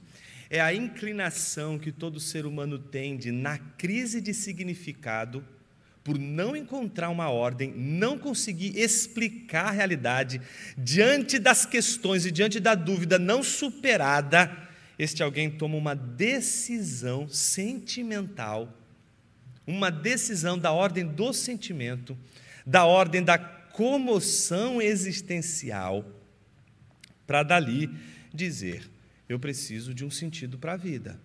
é a inclinação que todo ser humano tem de, na crise de significado, por não encontrar uma ordem, não conseguir explicar a realidade, diante das questões e diante da dúvida não superada, este alguém toma uma decisão sentimental, uma decisão da ordem do sentimento, da ordem da comoção existencial, para dali dizer: eu preciso de um sentido para a vida.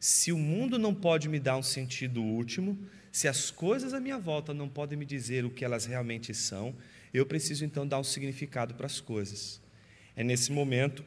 Se o mundo não pode me dar um sentido último, se as coisas à minha volta não podem me dizer o que elas realmente são, eu preciso então dar um significado para as coisas. É nesse momento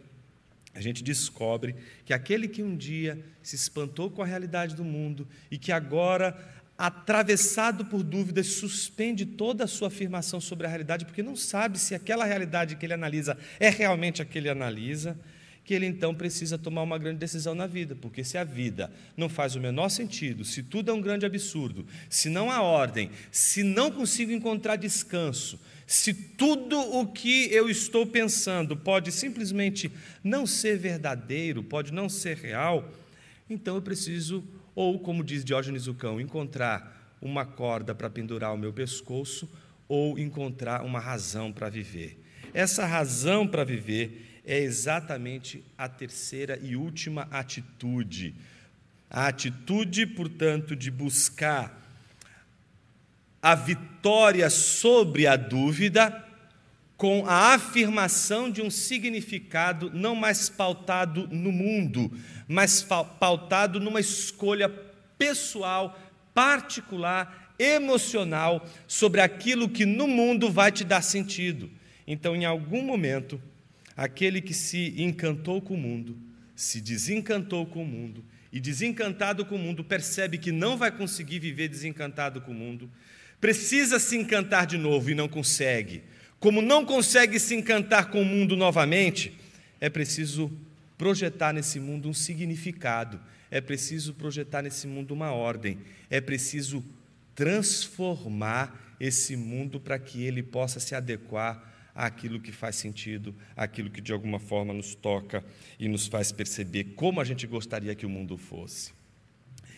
a gente descobre que aquele que um dia se espantou com a realidade do mundo e que agora, atravessado por dúvidas, suspende toda a sua afirmação sobre a realidade, porque não sabe se aquela realidade que ele analisa é realmente a que ele analisa, que ele então precisa tomar uma grande decisão na vida, porque se a vida não faz o menor sentido, se tudo é um grande absurdo, se não há ordem, se não consigo encontrar descanso, se tudo o que eu estou pensando pode simplesmente não ser verdadeiro, pode não ser real, então eu preciso, ou como diz Diógenes o Cão, encontrar uma corda para pendurar o meu pescoço ou encontrar uma razão para viver. Essa razão para viver é exatamente a terceira e última atitude. A atitude, portanto, de buscar a vitória sobre a dúvida com a afirmação de um significado não mais pautado no mundo, mas pautado numa escolha pessoal, particular, emocional sobre aquilo que no mundo vai te dar sentido. Então, em algum momento, aquele que se encantou com o mundo, se desencantou com o mundo, e desencantado com o mundo percebe que não vai conseguir viver desencantado com o mundo, Precisa se encantar de novo e não consegue. Como não consegue se encantar com o mundo novamente, é preciso projetar nesse mundo um significado, é preciso projetar nesse mundo uma ordem, é preciso transformar esse mundo para que ele possa se adequar àquilo que faz sentido, àquilo que de alguma forma nos toca e nos faz perceber como a gente gostaria que o mundo fosse.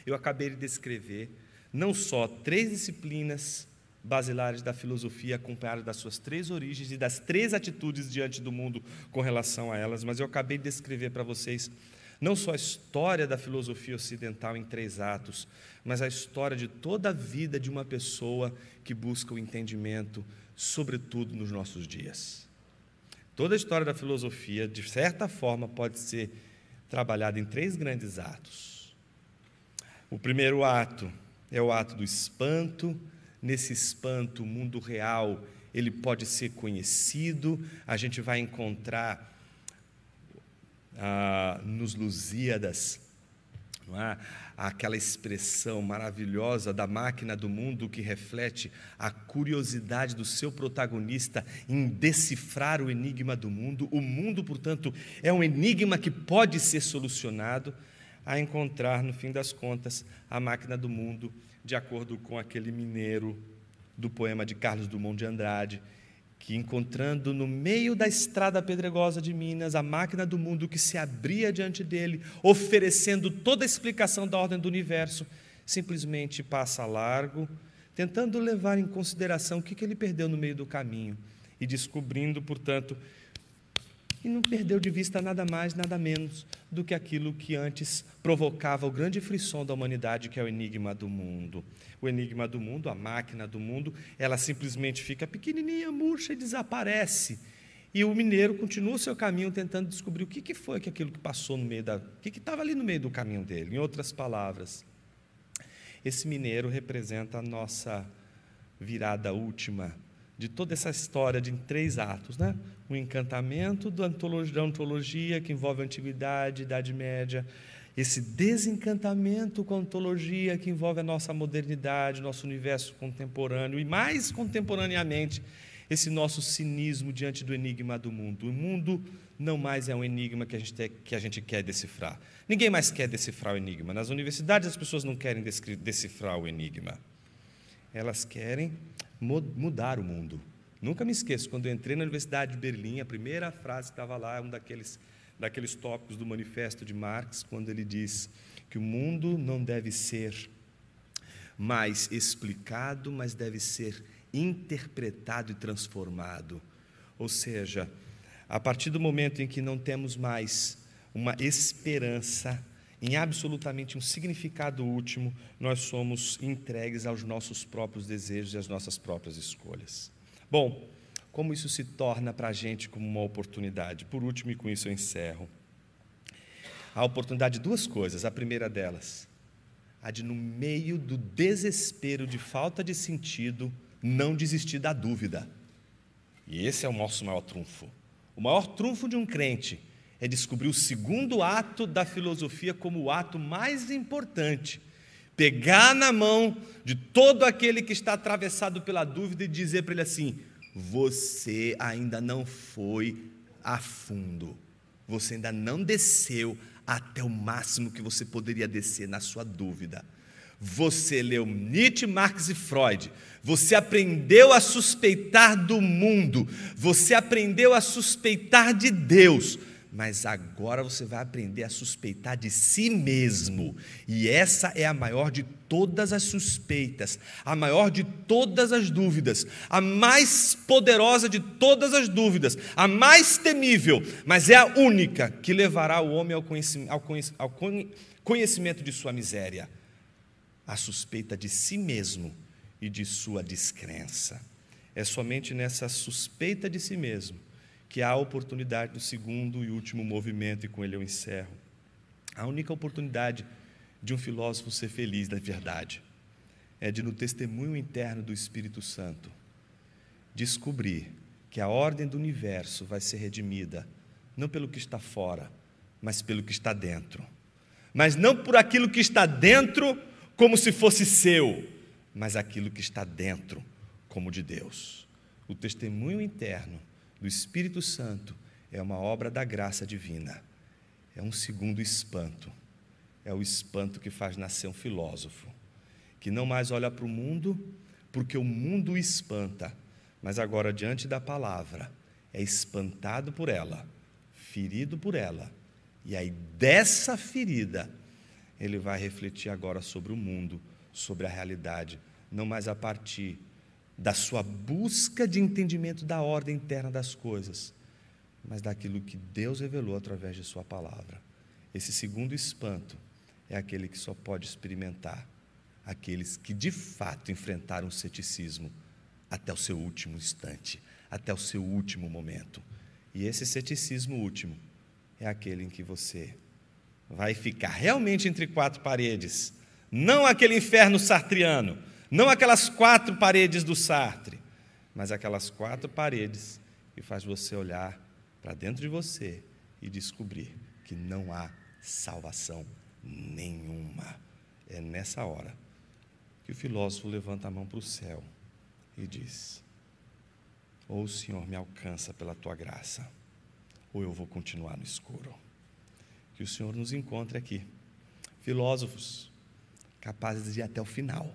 Eu acabei de descrever não só três disciplinas basilares da filosofia, acompanhadas das suas três origens e das três atitudes diante do mundo com relação a elas, mas eu acabei de descrever para vocês não só a história da filosofia ocidental em três atos, mas a história de toda a vida de uma pessoa que busca o entendimento, sobretudo nos nossos dias. Toda a história da filosofia, de certa forma, pode ser trabalhada em três grandes atos. O primeiro ato é o ato do espanto. Nesse espanto, o mundo real, ele pode ser conhecido. A gente vai encontrar ah, nos Lusíadas é? aquela expressão maravilhosa da máquina do mundo que reflete a curiosidade do seu protagonista em decifrar o enigma do mundo. O mundo, portanto, é um enigma que pode ser solucionado a encontrar, no fim das contas, a máquina do mundo, de acordo com aquele mineiro do poema de Carlos Drummond de Andrade, que encontrando no meio da estrada pedregosa de Minas a máquina do mundo que se abria diante dele, oferecendo toda a explicação da ordem do universo, simplesmente passa largo, tentando levar em consideração o que ele perdeu no meio do caminho e descobrindo, portanto, e não perdeu de vista nada mais, nada menos do que aquilo que antes provocava o grande frisson da humanidade, que é o enigma do mundo. O enigma do mundo, a máquina do mundo, ela simplesmente fica pequenininha, murcha e desaparece. E o mineiro continua o seu caminho tentando descobrir o que, que foi que aquilo que passou no meio da. O que estava ali no meio do caminho dele. Em outras palavras, esse mineiro representa a nossa virada última de toda essa história de três atos, né? O encantamento da antologia, que envolve a antiguidade, idade média, esse desencantamento com a ontologia que envolve a nossa modernidade, nosso universo contemporâneo e mais contemporaneamente esse nosso cinismo diante do enigma do mundo. O mundo não mais é um enigma que a gente, que a gente quer decifrar. Ninguém mais quer decifrar o enigma. Nas universidades as pessoas não querem decifrar o enigma. Elas querem mudar o mundo. Nunca me esqueço, quando eu entrei na Universidade de Berlim, a primeira frase que estava lá, é um daqueles, daqueles tópicos do manifesto de Marx, quando ele diz que o mundo não deve ser mais explicado, mas deve ser interpretado e transformado. Ou seja, a partir do momento em que não temos mais uma esperança em absolutamente um significado último, nós somos entregues aos nossos próprios desejos e às nossas próprias escolhas. Bom, como isso se torna para a gente como uma oportunidade? Por último, e com isso eu encerro. A oportunidade de duas coisas. A primeira delas, a de, no meio do desespero de falta de sentido, não desistir da dúvida. E esse é o nosso maior trunfo. O maior trunfo de um crente é descobrir o segundo ato da filosofia como o ato mais importante. Pegar na mão de todo aquele que está atravessado pela dúvida e dizer para ele assim: você ainda não foi a fundo, você ainda não desceu até o máximo que você poderia descer na sua dúvida. Você leu Nietzsche, Marx e Freud. Você aprendeu a suspeitar do mundo. Você aprendeu a suspeitar de Deus mas agora você vai aprender a suspeitar de si mesmo. E essa é a maior de todas as suspeitas, a maior de todas as dúvidas, a mais poderosa de todas as dúvidas, a mais temível, mas é a única que levará o homem ao conhecimento de sua miséria a suspeita de si mesmo e de sua descrença. É somente nessa suspeita de si mesmo que há a oportunidade do segundo e último movimento, e com ele eu encerro. A única oportunidade de um filósofo ser feliz da verdade é de, no testemunho interno do Espírito Santo, descobrir que a ordem do universo vai ser redimida não pelo que está fora, mas pelo que está dentro. Mas não por aquilo que está dentro como se fosse seu, mas aquilo que está dentro como de Deus. O testemunho interno do Espírito Santo é uma obra da graça divina. É um segundo espanto. É o espanto que faz nascer um filósofo, que não mais olha para o mundo, porque o mundo o espanta, mas agora, diante da palavra, é espantado por ela, ferido por ela. E aí, dessa ferida, ele vai refletir agora sobre o mundo, sobre a realidade, não mais a partir da sua busca de entendimento da ordem interna das coisas, mas daquilo que Deus revelou através de Sua palavra. Esse segundo espanto é aquele que só pode experimentar aqueles que de fato enfrentaram o ceticismo até o seu último instante, até o seu último momento. E esse ceticismo último é aquele em que você vai ficar realmente entre quatro paredes, não aquele inferno sartriano não aquelas quatro paredes do Sartre, mas aquelas quatro paredes que faz você olhar para dentro de você e descobrir que não há salvação nenhuma. É nessa hora que o filósofo levanta a mão para o céu e diz: Ou o Senhor me alcança pela tua graça, ou eu vou continuar no escuro. Que o Senhor nos encontre aqui, filósofos capazes de ir até o final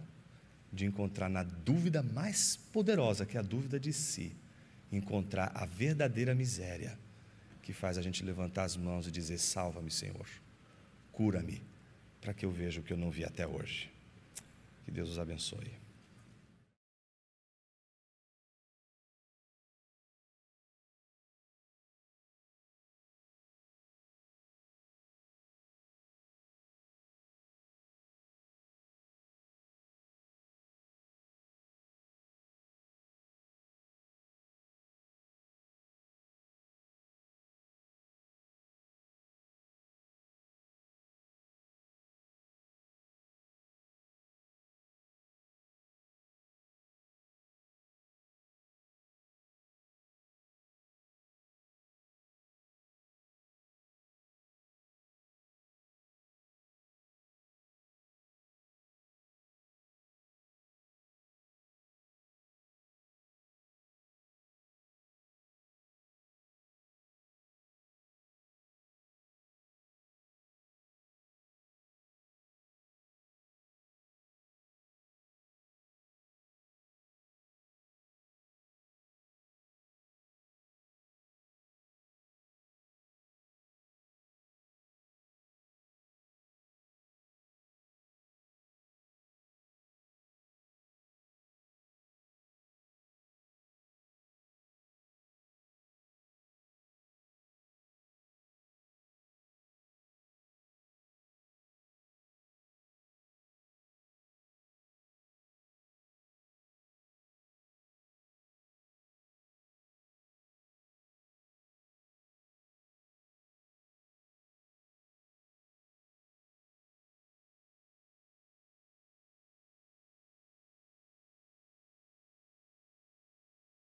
de encontrar na dúvida mais poderosa, que é a dúvida de si, encontrar a verdadeira miséria que faz a gente levantar as mãos e dizer: Salva-me, Senhor, cura-me, para que eu veja o que eu não vi até hoje. Que Deus os abençoe.